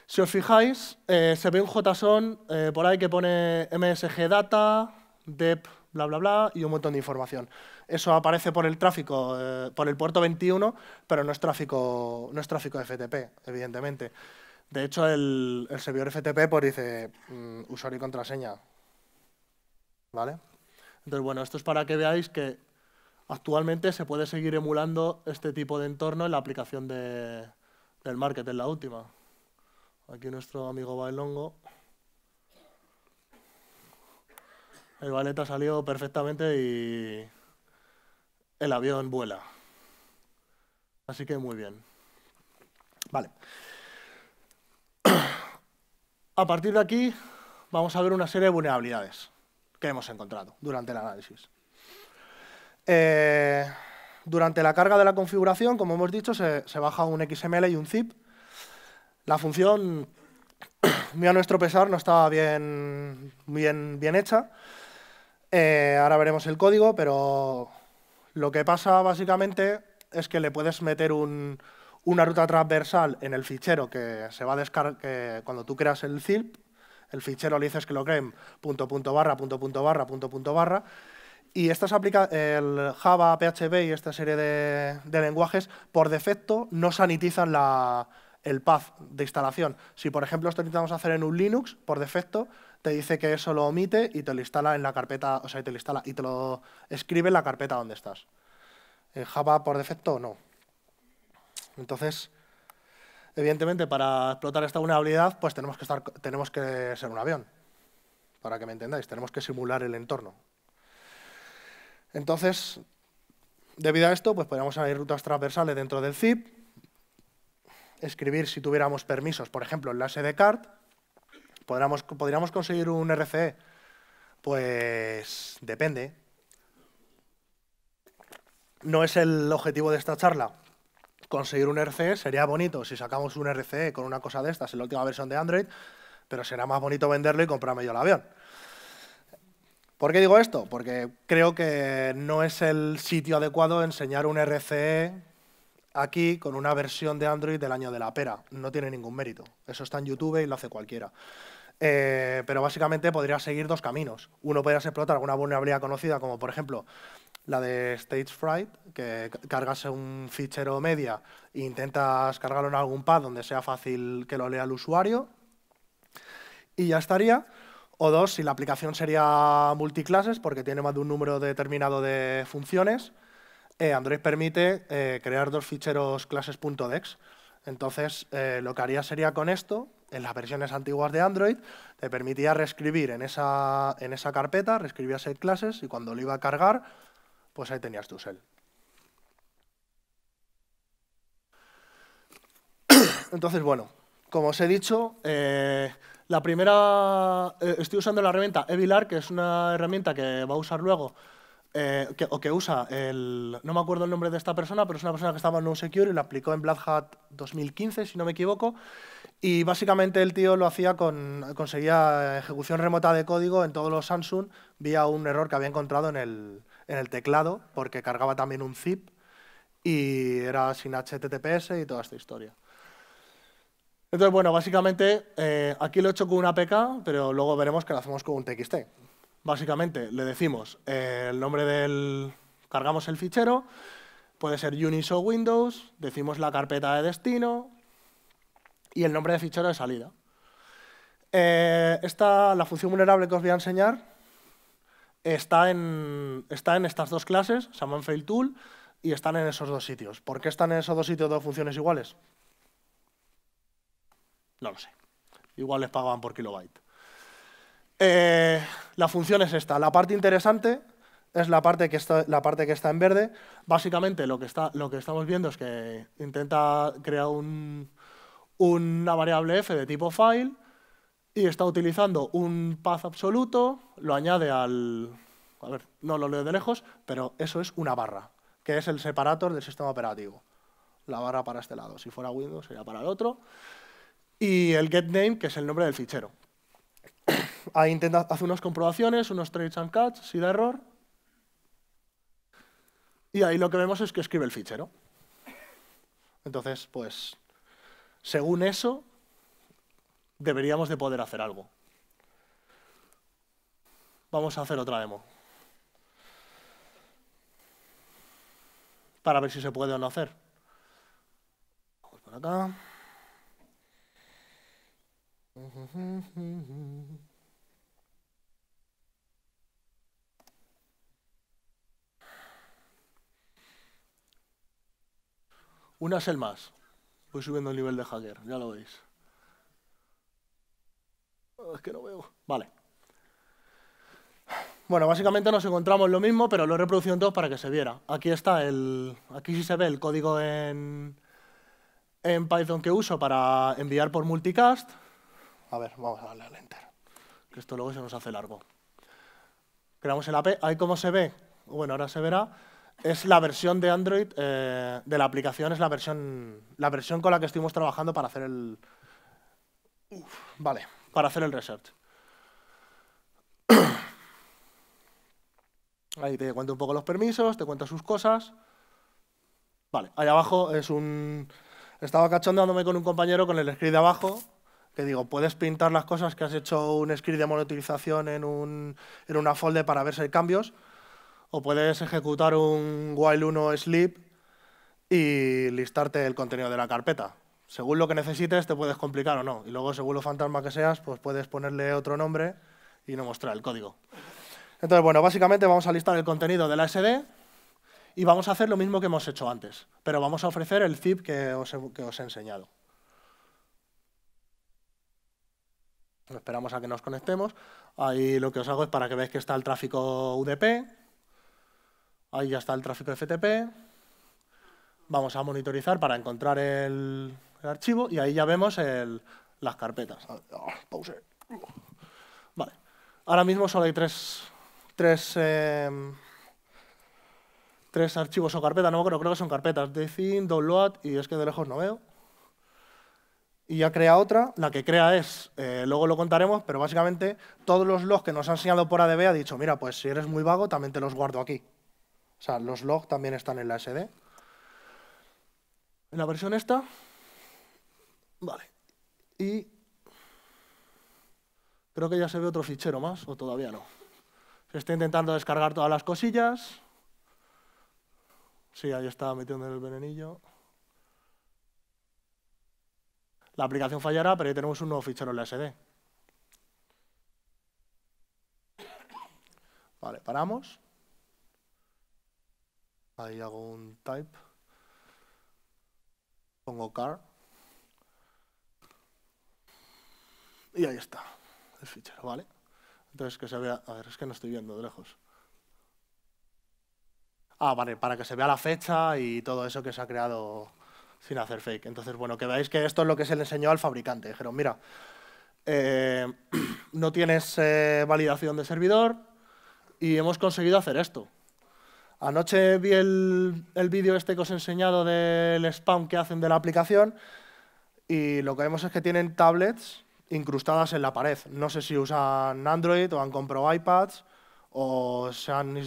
Si os fijáis, eh, se ve un JSON eh, por ahí que pone MSG data, dep, bla, bla, bla, y un montón de información. Eso aparece por el tráfico, eh, por el puerto 21, pero no es tráfico, no es tráfico FTP, evidentemente. De hecho, el, servidor FTP pues, dice mm, usuario y contraseña. ¿vale? Entonces, bueno, esto es para que veáis que actualmente se puede seguir emulando este tipo de entorno en la aplicación del market, en la última. Aquí nuestro amigo Bailongo. El ha salió perfectamente y el avión vuela. Así que muy bien. Vale. A partir de aquí vamos a ver una serie de vulnerabilidades que hemos encontrado durante el análisis. Eh, durante la carga de la configuración, como hemos dicho, se, baja un XML y un zip. La función, a nuestro pesar, no estaba bien, bien, bien hecha. Eh, ahora veremos el código, pero lo que pasa básicamente es que le puedes meter una ruta transversal en el fichero que se va a descargar cuando tú creas el zip el fichero le dices que lo creen, punto, punto, barra, punto, punto, barra, punto, punto, barra. Y estas aplica el Java, PHP y esta serie de, lenguajes, por defecto, no sanitizan la, el path de instalación. Si, por ejemplo, esto intentamos hacer en un Linux, por defecto, te dice que eso lo omite y te lo instala en la carpeta, o sea, te lo instala y te lo escribe en la carpeta donde estás. En Java, por defecto, no. Entonces, Evidentemente, para explotar esta vulnerabilidad, pues tenemos que, ser un avión, para que me entendáis. Tenemos que simular el entorno. Entonces, debido a esto, pues podríamos hacer rutas transversales dentro del zip, escribir si tuviéramos permisos, por ejemplo, la de card, podríamos conseguir un RCE, pues depende. No es el objetivo de esta charla, conseguir un RCE sería bonito si sacamos un RCE con una cosa de estas en la última versión de Android, pero será más bonito venderlo y comprarme yo el avión. ¿Por qué digo esto? Porque creo que no es el sitio adecuado enseñar un RCE aquí con una versión de Android del año de la pera. No tiene ningún mérito. Eso está en YouTube y lo hace cualquiera. Eh, pero básicamente podrías seguir dos caminos. Uno, podrías explotar alguna vulnerabilidad conocida, como por ejemplo la de Stage Fright, que cargas un fichero media e intentas cargarlo en algún pad donde sea fácil que lo lea el usuario. Y ya estaría. O dos, si la aplicación sería multiclases, porque tiene más de un número determinado de funciones, eh, Android permite eh, crear dos ficheros clases.dex. Entonces, eh, lo que haría sería con esto, en las versiones antiguas de Android, te permitía reescribir en esa, carpeta, reescribías el clases y cuando lo iba a cargar, pues ahí tenías tu sel. Entonces, bueno, como os he dicho, eh, la primera, eh, estoy usando la herramienta Evilar, que es una herramienta que va a usar luego, eh, o que usa el, no me acuerdo el nombre de esta persona, pero es una persona que estaba en No Secure y la aplicó en Black Hat 2015, si no me equivoco, y básicamente el tío lo hacía con, conseguía ejecución remota de código en todos los Samsung vía un error que había encontrado en el, en el teclado, porque cargaba también un zip y era sin HTTPS y toda esta historia. Entonces, bueno, básicamente eh, aquí lo he hecho con una APK, pero luego veremos que lo hacemos con un TXT. Básicamente le decimos eh, el nombre del... cargamos el fichero, puede ser Unix o Windows, decimos la carpeta de destino y el nombre de fichero de salida. Eh, esta, la función vulnerable que os voy a enseñar está en, está en estas dos clases, Summon Fail Tool, y están en esos dos sitios. ¿Por qué están en esos dos sitios dos funciones iguales? No lo sé. Igual les pagaban por kilobyte. Eh, la función es esta. La parte interesante es la parte que está, la parte que está en verde. Básicamente lo que, está, lo que estamos viendo es que intenta crear un, una variable f de tipo file y está utilizando un path absoluto lo añade al... A ver, no lo leo de lejos, pero eso es una barra, que es el separator del sistema operativo. La barra para este lado. Si fuera Windows, sería para el otro. Y el getName, que es el nombre del fichero. Ahí intenta, hace unas comprobaciones, unos trades and catch, si da error. Y ahí lo que vemos es que escribe el fichero. Entonces, pues, según eso, deberíamos de poder hacer algo vamos a hacer otra demo. Para ver si se puede o no hacer. Vamos por acá. Una el más. Voy subiendo el nivel de hacker, ya lo veis. Es que no veo. Vale. Bueno, básicamente nos encontramos lo mismo, pero lo he reproducido en dos para que se viera. Aquí está el... Aquí sí se ve el código en, en Python que uso para enviar por multicast. A ver, vamos a darle al enter, que esto luego se nos hace largo. Creamos el AP, ahí como se ve, bueno, ahora se verá, es la versión de Android, eh, de la aplicación, es la versión, la versión con la que estuvimos trabajando para hacer el... Uf, vale, para hacer el research. Ahí te cuento un poco los permisos, te cuento sus cosas. Vale, ahí abajo es un... Estaba cachondándome con un compañero con el script de abajo, que digo, puedes pintar las cosas que has hecho un script de monotilización en, un, una folder para ver si hay cambios, o puedes ejecutar un while 1 sleep y listarte el contenido de la carpeta. Según lo que necesites te puedes complicar o no, y luego según lo fantasma que seas, pues puedes ponerle otro nombre y no mostrar el código. Entonces, bueno, básicamente vamos a listar el contenido de la SD y vamos a hacer lo mismo que hemos hecho antes, pero vamos a ofrecer el zip que os he, enseñado. Esperamos a que nos conectemos. Ahí lo que os hago es para que veáis que está el tráfico UDP. Ahí ya está el tráfico FTP. Vamos a monitorizar para encontrar el, archivo y ahí ya vemos las carpetas. Ah, vale. Ahora mismo solo hay tres tres, eh, tres archivos o carpetas, no creo que son carpetas, Thin, Download y es que de lejos no veo. Y ya crea otra, la que crea es, eh, luego lo contaremos, pero básicamente todos los logs que nos han enseñado por ADB ha dicho, mira, pues si eres muy vago también te los guardo aquí. O sea, los logs también están en la SD. En la versión esta, vale, y creo que ya se ve otro fichero más, o todavía no. Estoy intentando descargar todas las cosillas. Sí, ahí estaba metiendo el venenillo. La aplicación fallará, pero ahí tenemos un nuevo fichero en la SD. Vale, paramos. Ahí hago un type. Pongo car. Y ahí está el fichero, ¿vale? Entonces, que se vea... A ver, es que no estoy viendo de lejos. Ah, vale, para que se vea la fecha y todo eso que se ha creado sin hacer fake. Entonces, bueno, que veáis que esto es lo que se le enseñó al fabricante. Dijeron, mira, eh, no tienes eh, validación de servidor y hemos conseguido hacer esto. Anoche vi el, el vídeo este que os he enseñado del spam que hacen de la aplicación y lo que vemos es que tienen tablets incrustadas en la pared. No sé si usan Android o han comprado iPads o se han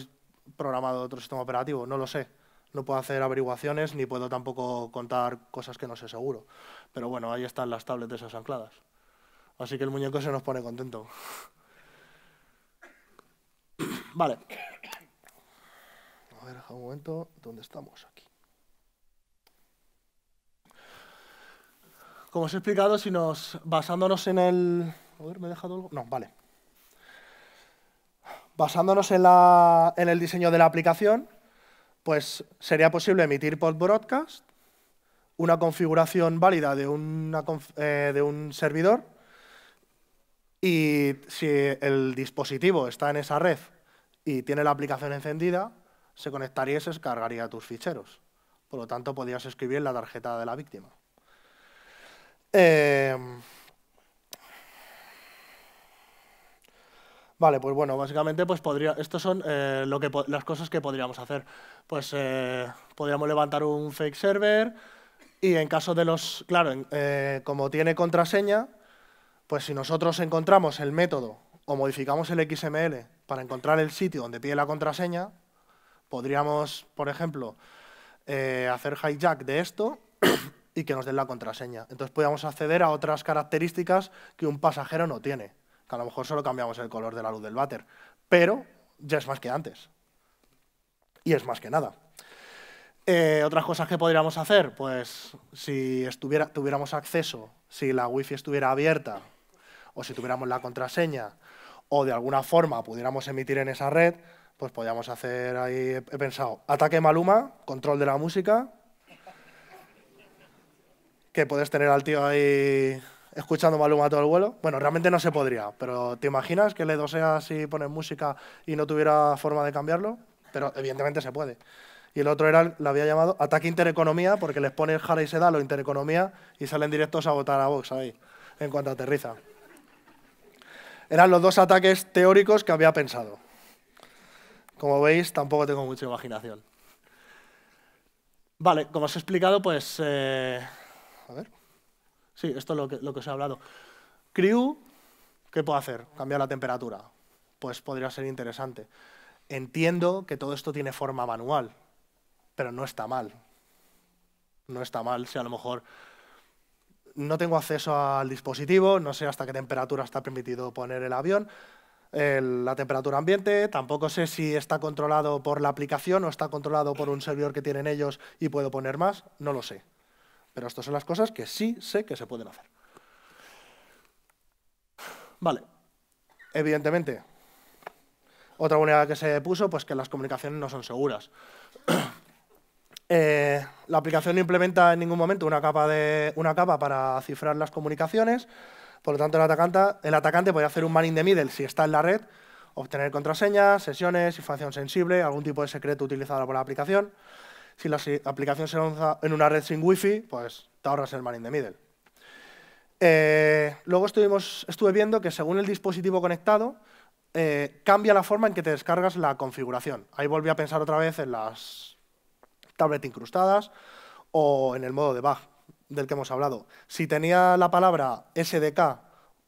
programado otro sistema operativo, no lo sé. No puedo hacer averiguaciones ni puedo tampoco contar cosas que no sé seguro. Pero bueno, ahí están las tablets esas ancladas. Así que el muñeco se nos pone contento. vale. A ver, un momento, ¿dónde estamos aquí? Como os he explicado, si nos basándonos en el... No, vale. Basándonos en, el diseño de la aplicación, pues sería posible emitir post broadcast una configuración válida de, eh, de un servidor y si el dispositivo está en esa red y tiene la aplicación encendida, se conectaría y se descargaría tus ficheros. Por lo tanto, podrías escribir la tarjeta de la víctima. Eh... Vale, pues bueno, básicamente pues podría, estos son eh, lo que, las cosas que podríamos hacer. Pues eh, podríamos levantar un fake server y en caso de los, claro, eh, como tiene contraseña, pues si nosotros encontramos el método o modificamos el XML para encontrar el sitio donde pide la contraseña, podríamos, por ejemplo, hacer hijack de esto y que nos den la contraseña. Entonces podíamos acceder a otras características que un pasajero no tiene, que a lo mejor solo cambiamos el color de la luz del váter, pero ya es más que antes. Y es más que nada. Eh, otras cosas que podríamos hacer, pues si estuviera, tuviéramos acceso, si la wifi estuviera abierta, o si tuviéramos la contraseña, o de alguna forma pudiéramos emitir en esa red, pues podíamos hacer ahí, he pensado, ataque Maluma, control de la música, que puedes tener al tío ahí escuchando Maluma todo el vuelo. Bueno, realmente no se podría, pero ¿te imaginas que le doseas y pones música y no tuviera forma de cambiarlo? Pero evidentemente se puede. Y el otro era, lo había llamado Ataque Intereconomía, porque les pone Jara y Sedal o Intereconomía y salen directos a votar a Vox ahí, en cuanto aterriza. Eran los dos ataques teóricos que había pensado. Como veis, tampoco tengo mucha imaginación. Vale, como os he explicado, pues eh, Sí, esto es lo que, lo que os he hablado. Crew, ¿qué puedo hacer? Cambiar la temperatura. Pues podría ser interesante. Entiendo que todo esto tiene forma manual, pero no está mal. No está mal si a lo mejor no tengo acceso al dispositivo, no sé hasta qué temperatura está permitido poner el avión, la temperatura ambiente, tampoco sé si está controlado por la aplicación o está controlado por un servidor que tienen ellos y puedo poner más, no lo sé. Pero estas son las cosas que sí sé que se pueden hacer. Vale, evidentemente, otra vulnerabilidad que se puso, pues que las comunicaciones no son seguras. Eh, la aplicación no implementa en ningún momento una capa, de, una capa para cifrar las comunicaciones, por lo tanto el atacante, el atacante puede hacer un man in the middle si está en la red, obtener contraseñas, sesiones, información sensible, algún tipo de secreto utilizado por la aplicación. Si la aplicación se lanza en una red sin wifi, pues te ahorras el man de middle. Eh, luego estuvimos, estuve viendo que según el dispositivo conectado, eh, cambia la forma en que te descargas la configuración. Ahí volví a pensar otra vez en las tablet incrustadas o en el modo de bug del que hemos hablado. Si tenía la palabra SDK,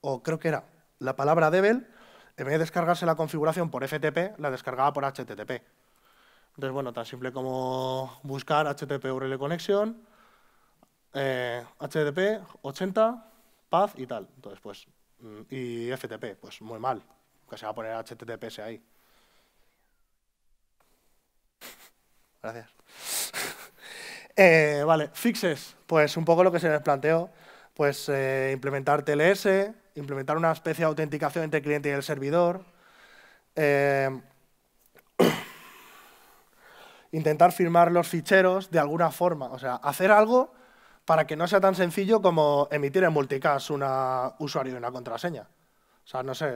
o creo que era la palabra Devel, en vez de descargarse la configuración por FTP, la descargaba por HTTP. Entonces, bueno, tan simple como buscar HTTP URL conexión, HTTP eh, 80, path y tal. Entonces, pues, mm, y FTP, pues muy mal, que se va a poner HTTPS ahí. Gracias. Eh, vale, fixes, pues un poco lo que se les planteó, pues eh, implementar TLS, implementar una especie de autenticación entre cliente y el servidor, intentar firmar los ficheros de alguna forma, o sea, hacer algo para que no sea tan sencillo como emitir en multicast un usuario y una contraseña. O sea, no sé,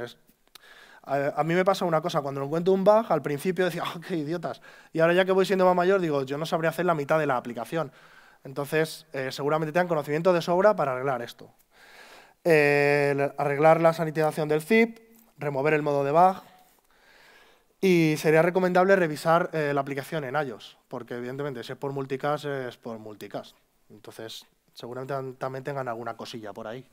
a, mí me pasa una cosa, cuando encuentro un bug, al principio decía, ah, qué idiotas, y ahora ya que voy siendo más mayor, digo, yo no sabría hacer la mitad de la aplicación. Entonces, eh, seguramente tengan conocimiento de sobra para arreglar esto. arreglar la sanitización del zip, remover el modo de bug... Y sería recomendable revisar eh, la aplicación en iOS, porque evidentemente si es por multicast, es por multicast. Entonces, seguramente también tengan alguna cosilla por ahí.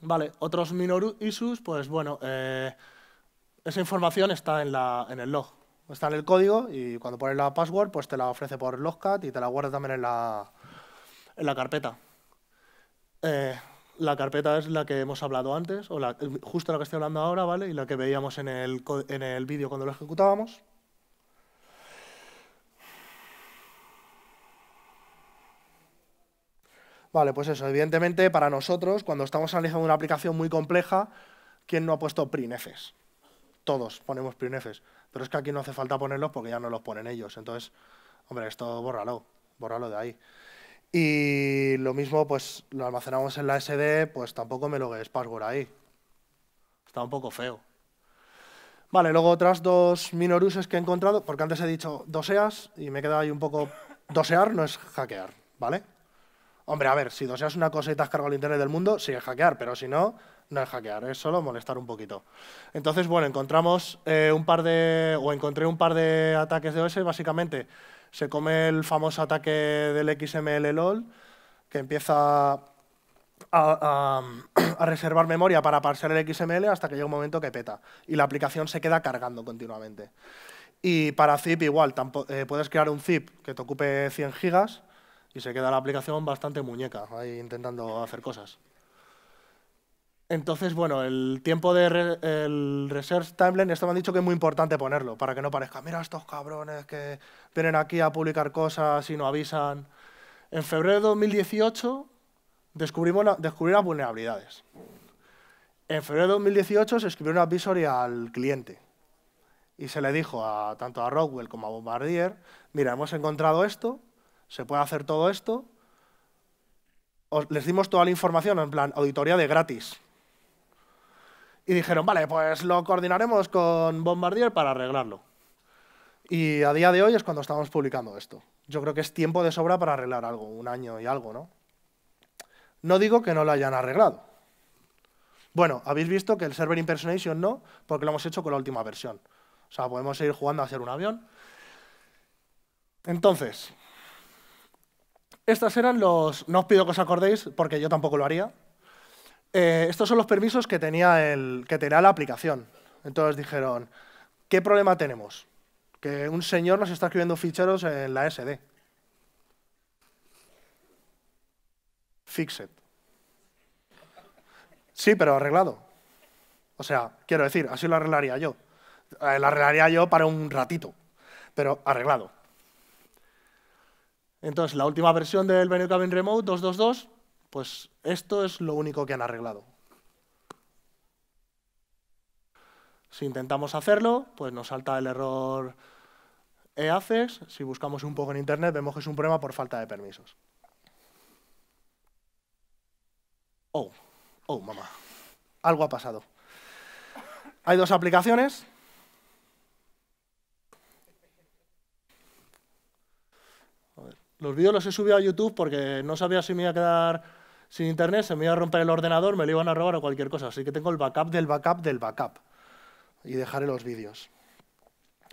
Vale, otros minor issues, pues bueno, eh, esa información está en, la, en el log, está en el código y cuando pones la password, pues te la ofrece por logcat y te la guardas también en la, en la carpeta. Eh, la carpeta es la que hemos hablado antes, o la, justo la que estoy hablando ahora, ¿vale? Y la que veíamos en el, en el vídeo cuando lo ejecutábamos. Vale, pues eso, evidentemente para nosotros, cuando estamos analizando una aplicación muy compleja, ¿quién no ha puesto prinefes? Todos ponemos prinefes, pero es que aquí no hace falta ponerlos porque ya no los ponen ellos. Entonces, hombre, esto bórralo, bórralo de ahí. Y lo mismo, pues lo almacenamos en la SD, pues tampoco me logues password ahí. Está un poco feo. Vale, luego otras dos minoruses que he encontrado, porque antes he dicho doseas y me he quedado ahí un poco... Dosear no es hackear, ¿vale? Hombre, a ver, si doseas una cosa y te has cargado el internet del mundo, sí es hackear, pero si no, no es hackear, es solo molestar un poquito. Entonces, bueno, encontramos eh, un par de... o encontré un par de ataques de OS, básicamente se come el famoso ataque del XML LOL, que empieza a, reservar memoria para parsear el XML hasta que llega un momento que peta y la aplicación se queda cargando continuamente. Y para zip igual, eh, puedes crear un zip que te ocupe 100 gigas y se queda la aplicación bastante muñeca, ahí intentando hacer cosas. Entonces, bueno, el tiempo de el Research Timeline, esto me han dicho que es muy importante ponerlo, para que no parezca, mira estos cabrones que vienen aquí a publicar cosas y no avisan. En febrero de 2018 descubrimos las vulnerabilidades. En febrero de 2018 se escribió un advisory al cliente y se le dijo a, tanto a Rockwell como a Bombardier, mira, hemos encontrado esto, se puede hacer todo esto. les dimos toda la información, en plan, auditoría de gratis, y dijeron, vale, pues lo coordinaremos con Bombardier para arreglarlo. Y a día de hoy es cuando estamos publicando esto. Yo creo que es tiempo de sobra para arreglar algo, un año y algo, ¿no? No digo que no lo hayan arreglado. Bueno, habéis visto que el server impersonation no, porque lo hemos hecho con la última versión. O sea, podemos seguir jugando a hacer un avión. Entonces, estas eran los... No os pido que os acordéis, porque yo tampoco lo haría, eh, estos son los permisos que tenía, el, que la aplicación. Entonces dijeron, ¿qué problema tenemos? Que un señor nos está escribiendo ficheros en la SD. Fixed. Sí, pero arreglado. O sea, quiero decir, así lo arreglaría yo. Eh, lo arreglaría yo para un ratito, pero arreglado. Entonces, la última versión del Venue Cabin Remote 222 pues esto es lo único que han arreglado. Si intentamos hacerlo, pues nos salta el error EACES. Si buscamos un poco en Internet, vemos que es un problema por falta de permisos. Oh, oh, mamá. Algo ha pasado. Hay dos aplicaciones. Los vídeos los he subido a YouTube porque no sabía si me iba a quedar sin internet, se me iba a romper el ordenador, me lo iban a robar o cualquier cosa. Así que tengo el backup del backup del backup. Y dejaré los vídeos.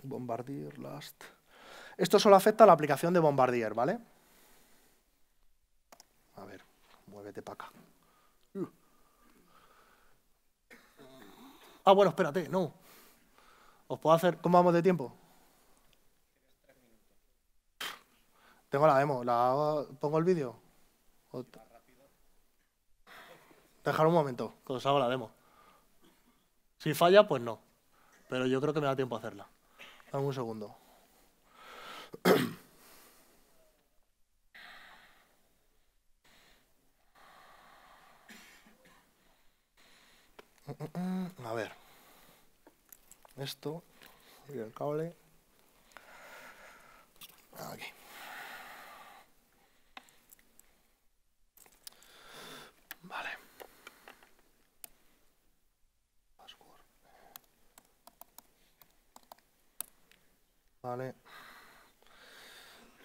Bombardier, Last. Esto solo afecta a la aplicación de Bombardier, ¿vale? A ver, muévete para acá. Uh. Ah, bueno, espérate, no. ¿Os puedo hacer? ¿Cómo vamos de tiempo? Tengo la demo, ¿la pongo el vídeo? Otra. Dejar un momento, que os hago la demo. Si falla, pues no. Pero yo creo que me da tiempo a hacerla. Dame un segundo. A ver. Esto. Y el cable. Aquí. Vale.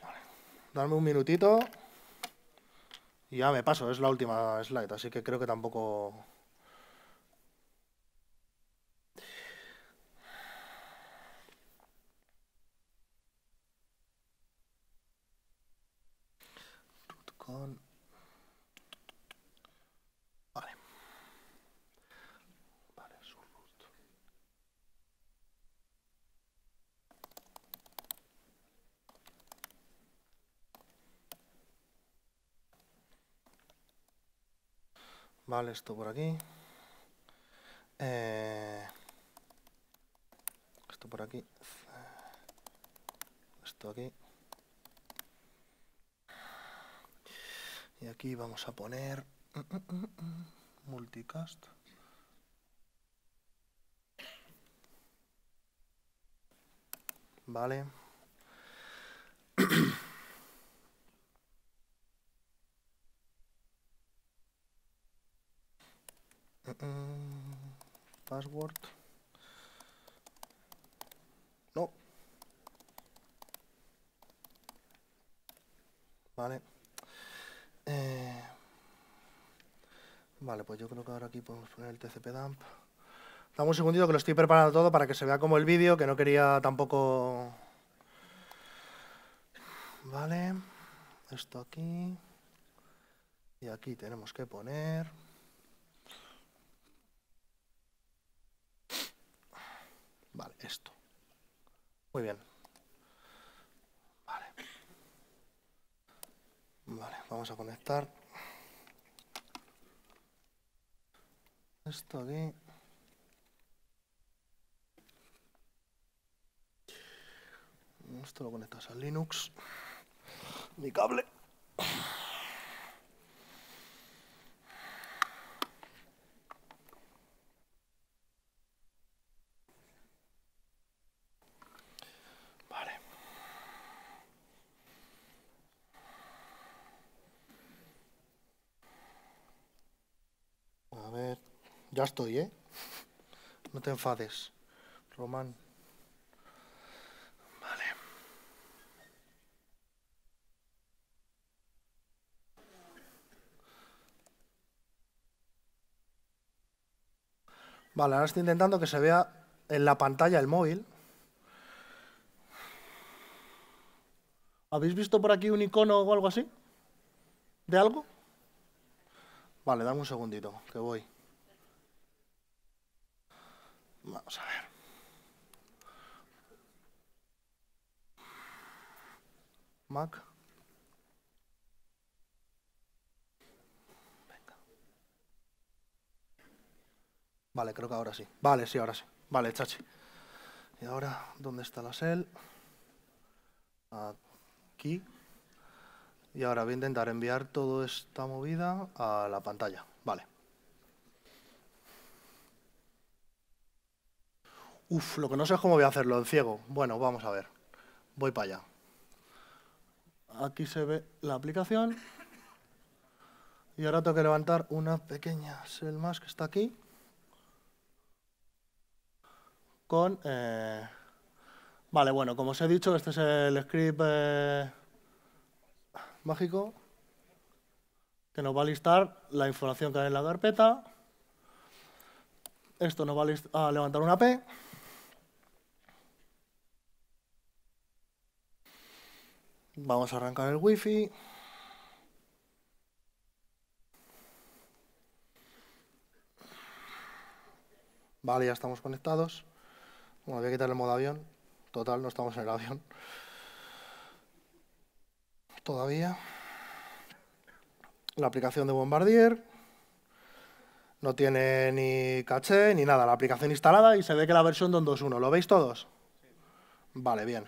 Vale. Dame un minutito. Y ya me paso, es la última slide, así que creo que tampoco esto por aquí. Eh, esto por aquí. Esto aquí. Y aquí vamos a poner mm, mm, mm, multicast. Vale. password. No. Vale. Eh, vale, pues yo creo que ahora aquí podemos poner el TCP dump. Dame un segundito que lo estoy preparando todo para que se vea como el vídeo, que no quería tampoco... Vale, esto aquí. Y aquí tenemos que poner... Vale, esto. Muy bien. Vale. Vale, vamos a conectar. Esto aquí. Esto lo conectas a Linux. Mi cable. Ya estoy, ¿eh? No te enfades, Román. Vale. Vale, ahora estoy intentando que se vea en la pantalla el móvil. ¿Habéis visto por aquí un icono o algo así? ¿De algo? Vale, dame un segundito, que voy. Vamos a ver. Mac. Venga. Vale, creo que ahora sí. Vale, sí, ahora sí. Vale, chachi. Y ahora, ¿dónde está la cell? Aquí. Y ahora voy a intentar enviar toda esta movida a la pantalla. Vale. Uf, lo que no sé es cómo voy a hacerlo en ciego. Bueno, vamos a ver. Voy para allá. Aquí se ve la aplicación. Y ahora tengo que levantar una pequeña el más que está aquí. Con... Eh, vale, bueno, como os he dicho, este es el script eh, mágico que nos va a listar la información que hay en la carpeta. Esto nos va a, a levantar una P. Vamos a arrancar el wifi. Vale, ya estamos conectados. Bueno, voy a quitar el modo avión. Total, no estamos en el avión. Todavía. La aplicación de Bombardier. No tiene ni caché ni nada. La aplicación instalada y se ve que la versión 2.1. ¿Lo veis todos? Vale, bien.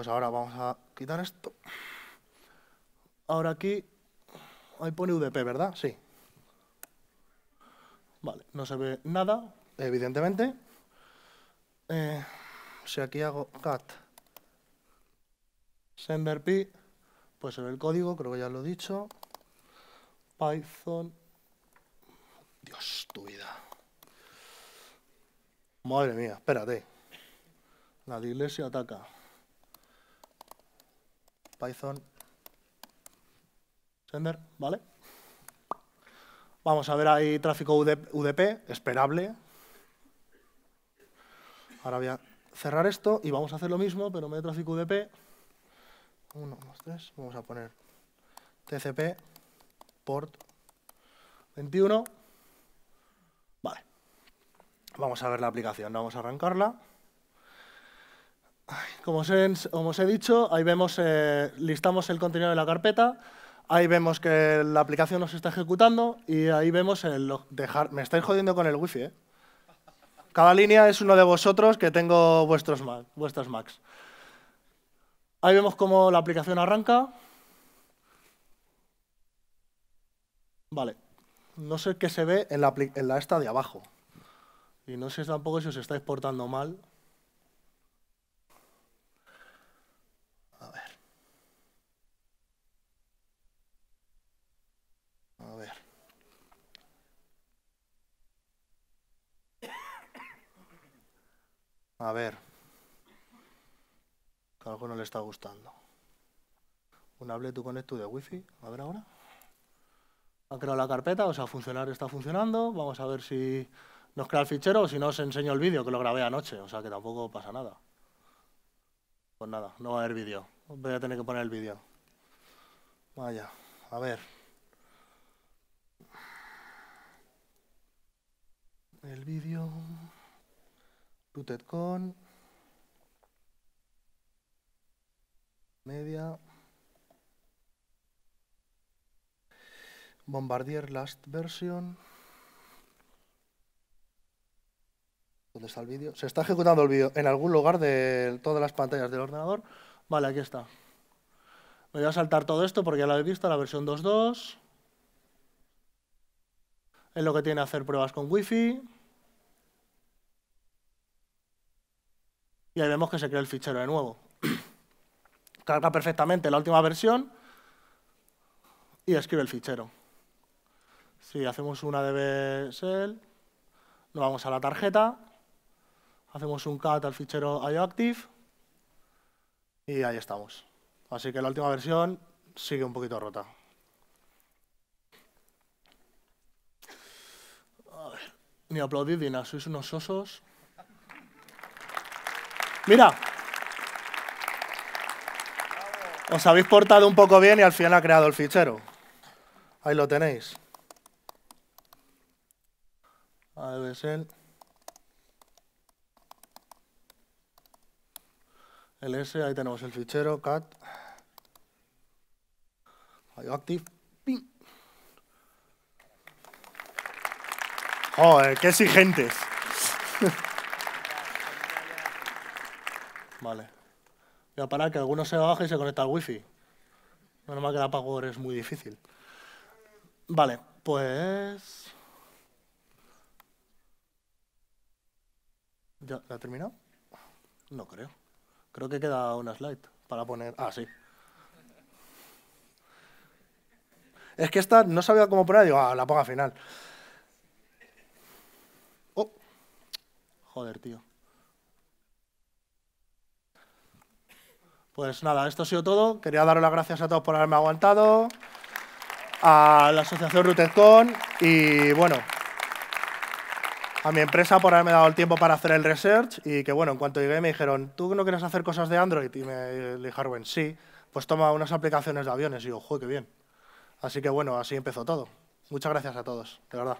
Pues ahora vamos a quitar esto. Ahora aquí, ahí pone UDP, ¿verdad? Sí. Vale, no se ve nada, evidentemente. Eh, si aquí hago cat senderp, pues se ve el código, creo que ya lo he dicho. Python. Dios, tu vida. Madre mía, espérate. La de iglesia ataca. Python sender, ¿vale? Vamos a ver ahí tráfico UDP, esperable. Ahora voy a cerrar esto y vamos a hacer lo mismo, pero en tráfico UDP, 1 2, 3, vamos a poner TCP port 21. Vale. Vamos a ver la aplicación, vamos a arrancarla. Como os he, dicho, ahí vemos, eh, listamos el contenido de la carpeta, ahí vemos que la aplicación nos está ejecutando y ahí vemos el dejar... Me estáis jodiendo con el wifi, ¿eh? Cada línea es uno de vosotros que tengo vuestros Mac, vuestros Macs. Ahí vemos cómo la aplicación arranca. Vale. No sé qué se ve en la, en la esta de abajo. Y no sé tampoco si os estáis portando mal. A ver. Que algo no le está gustando. Un hable to connect to the wifi. A ver ahora. Ha creado la carpeta, o sea, funcionar está funcionando. Vamos a ver si nos crea el fichero o si no os enseño el vídeo que lo grabé anoche. O sea, que tampoco pasa nada. Pues nada, no va a haber vídeo. Voy a tener que poner el vídeo. Vaya, a ver. El vídeo... TutedCon, media bombardier last version ¿Dónde está el vídeo? Se está ejecutando el vídeo en algún lugar de todas las pantallas del ordenador. Vale, aquí está. voy a saltar todo esto porque ya lo habéis visto, la versión 2.2. Es lo que tiene hacer pruebas con Wi-Fi. y ahí vemos que se crea el fichero de nuevo. Carga perfectamente la última versión y escribe el fichero. Si hacemos una db shell, nos vamos a la tarjeta, hacemos un cat al fichero IOActive y ahí estamos. Así que la última versión sigue un poquito rota. ni aplaudid ni nada, sois unos osos. Mira, os habéis portado un poco bien y al final ha creado el fichero. Ahí lo tenéis. Ahí el... ls, ahí tenemos el fichero, cat, active, ping. Joder, qué exigentes. Vale. Voy a parar que alguno se baje y se conecta al wifi. No nomás que la pagor es muy difícil. Vale, pues... ¿Ya la terminado? No creo. Creo que queda una slide para poner... Ah, sí. Es que esta no sabía cómo poner, digo, ah, la pongo al final. Oh. Joder, tío. Pues nada, esto ha sido todo. Quería dar las gracias a todos por haberme aguantado, a la asociación Rutecon y bueno, a mi empresa por haberme dado el tiempo para hacer el research y que bueno, en cuanto llegué me dijeron, ¿tú no quieres hacer cosas de Android? Y me dijeron, sí, pues toma unas aplicaciones de aviones. Y yo, joder, qué bien. Así que bueno, así empezó todo. Muchas gracias a todos, de verdad.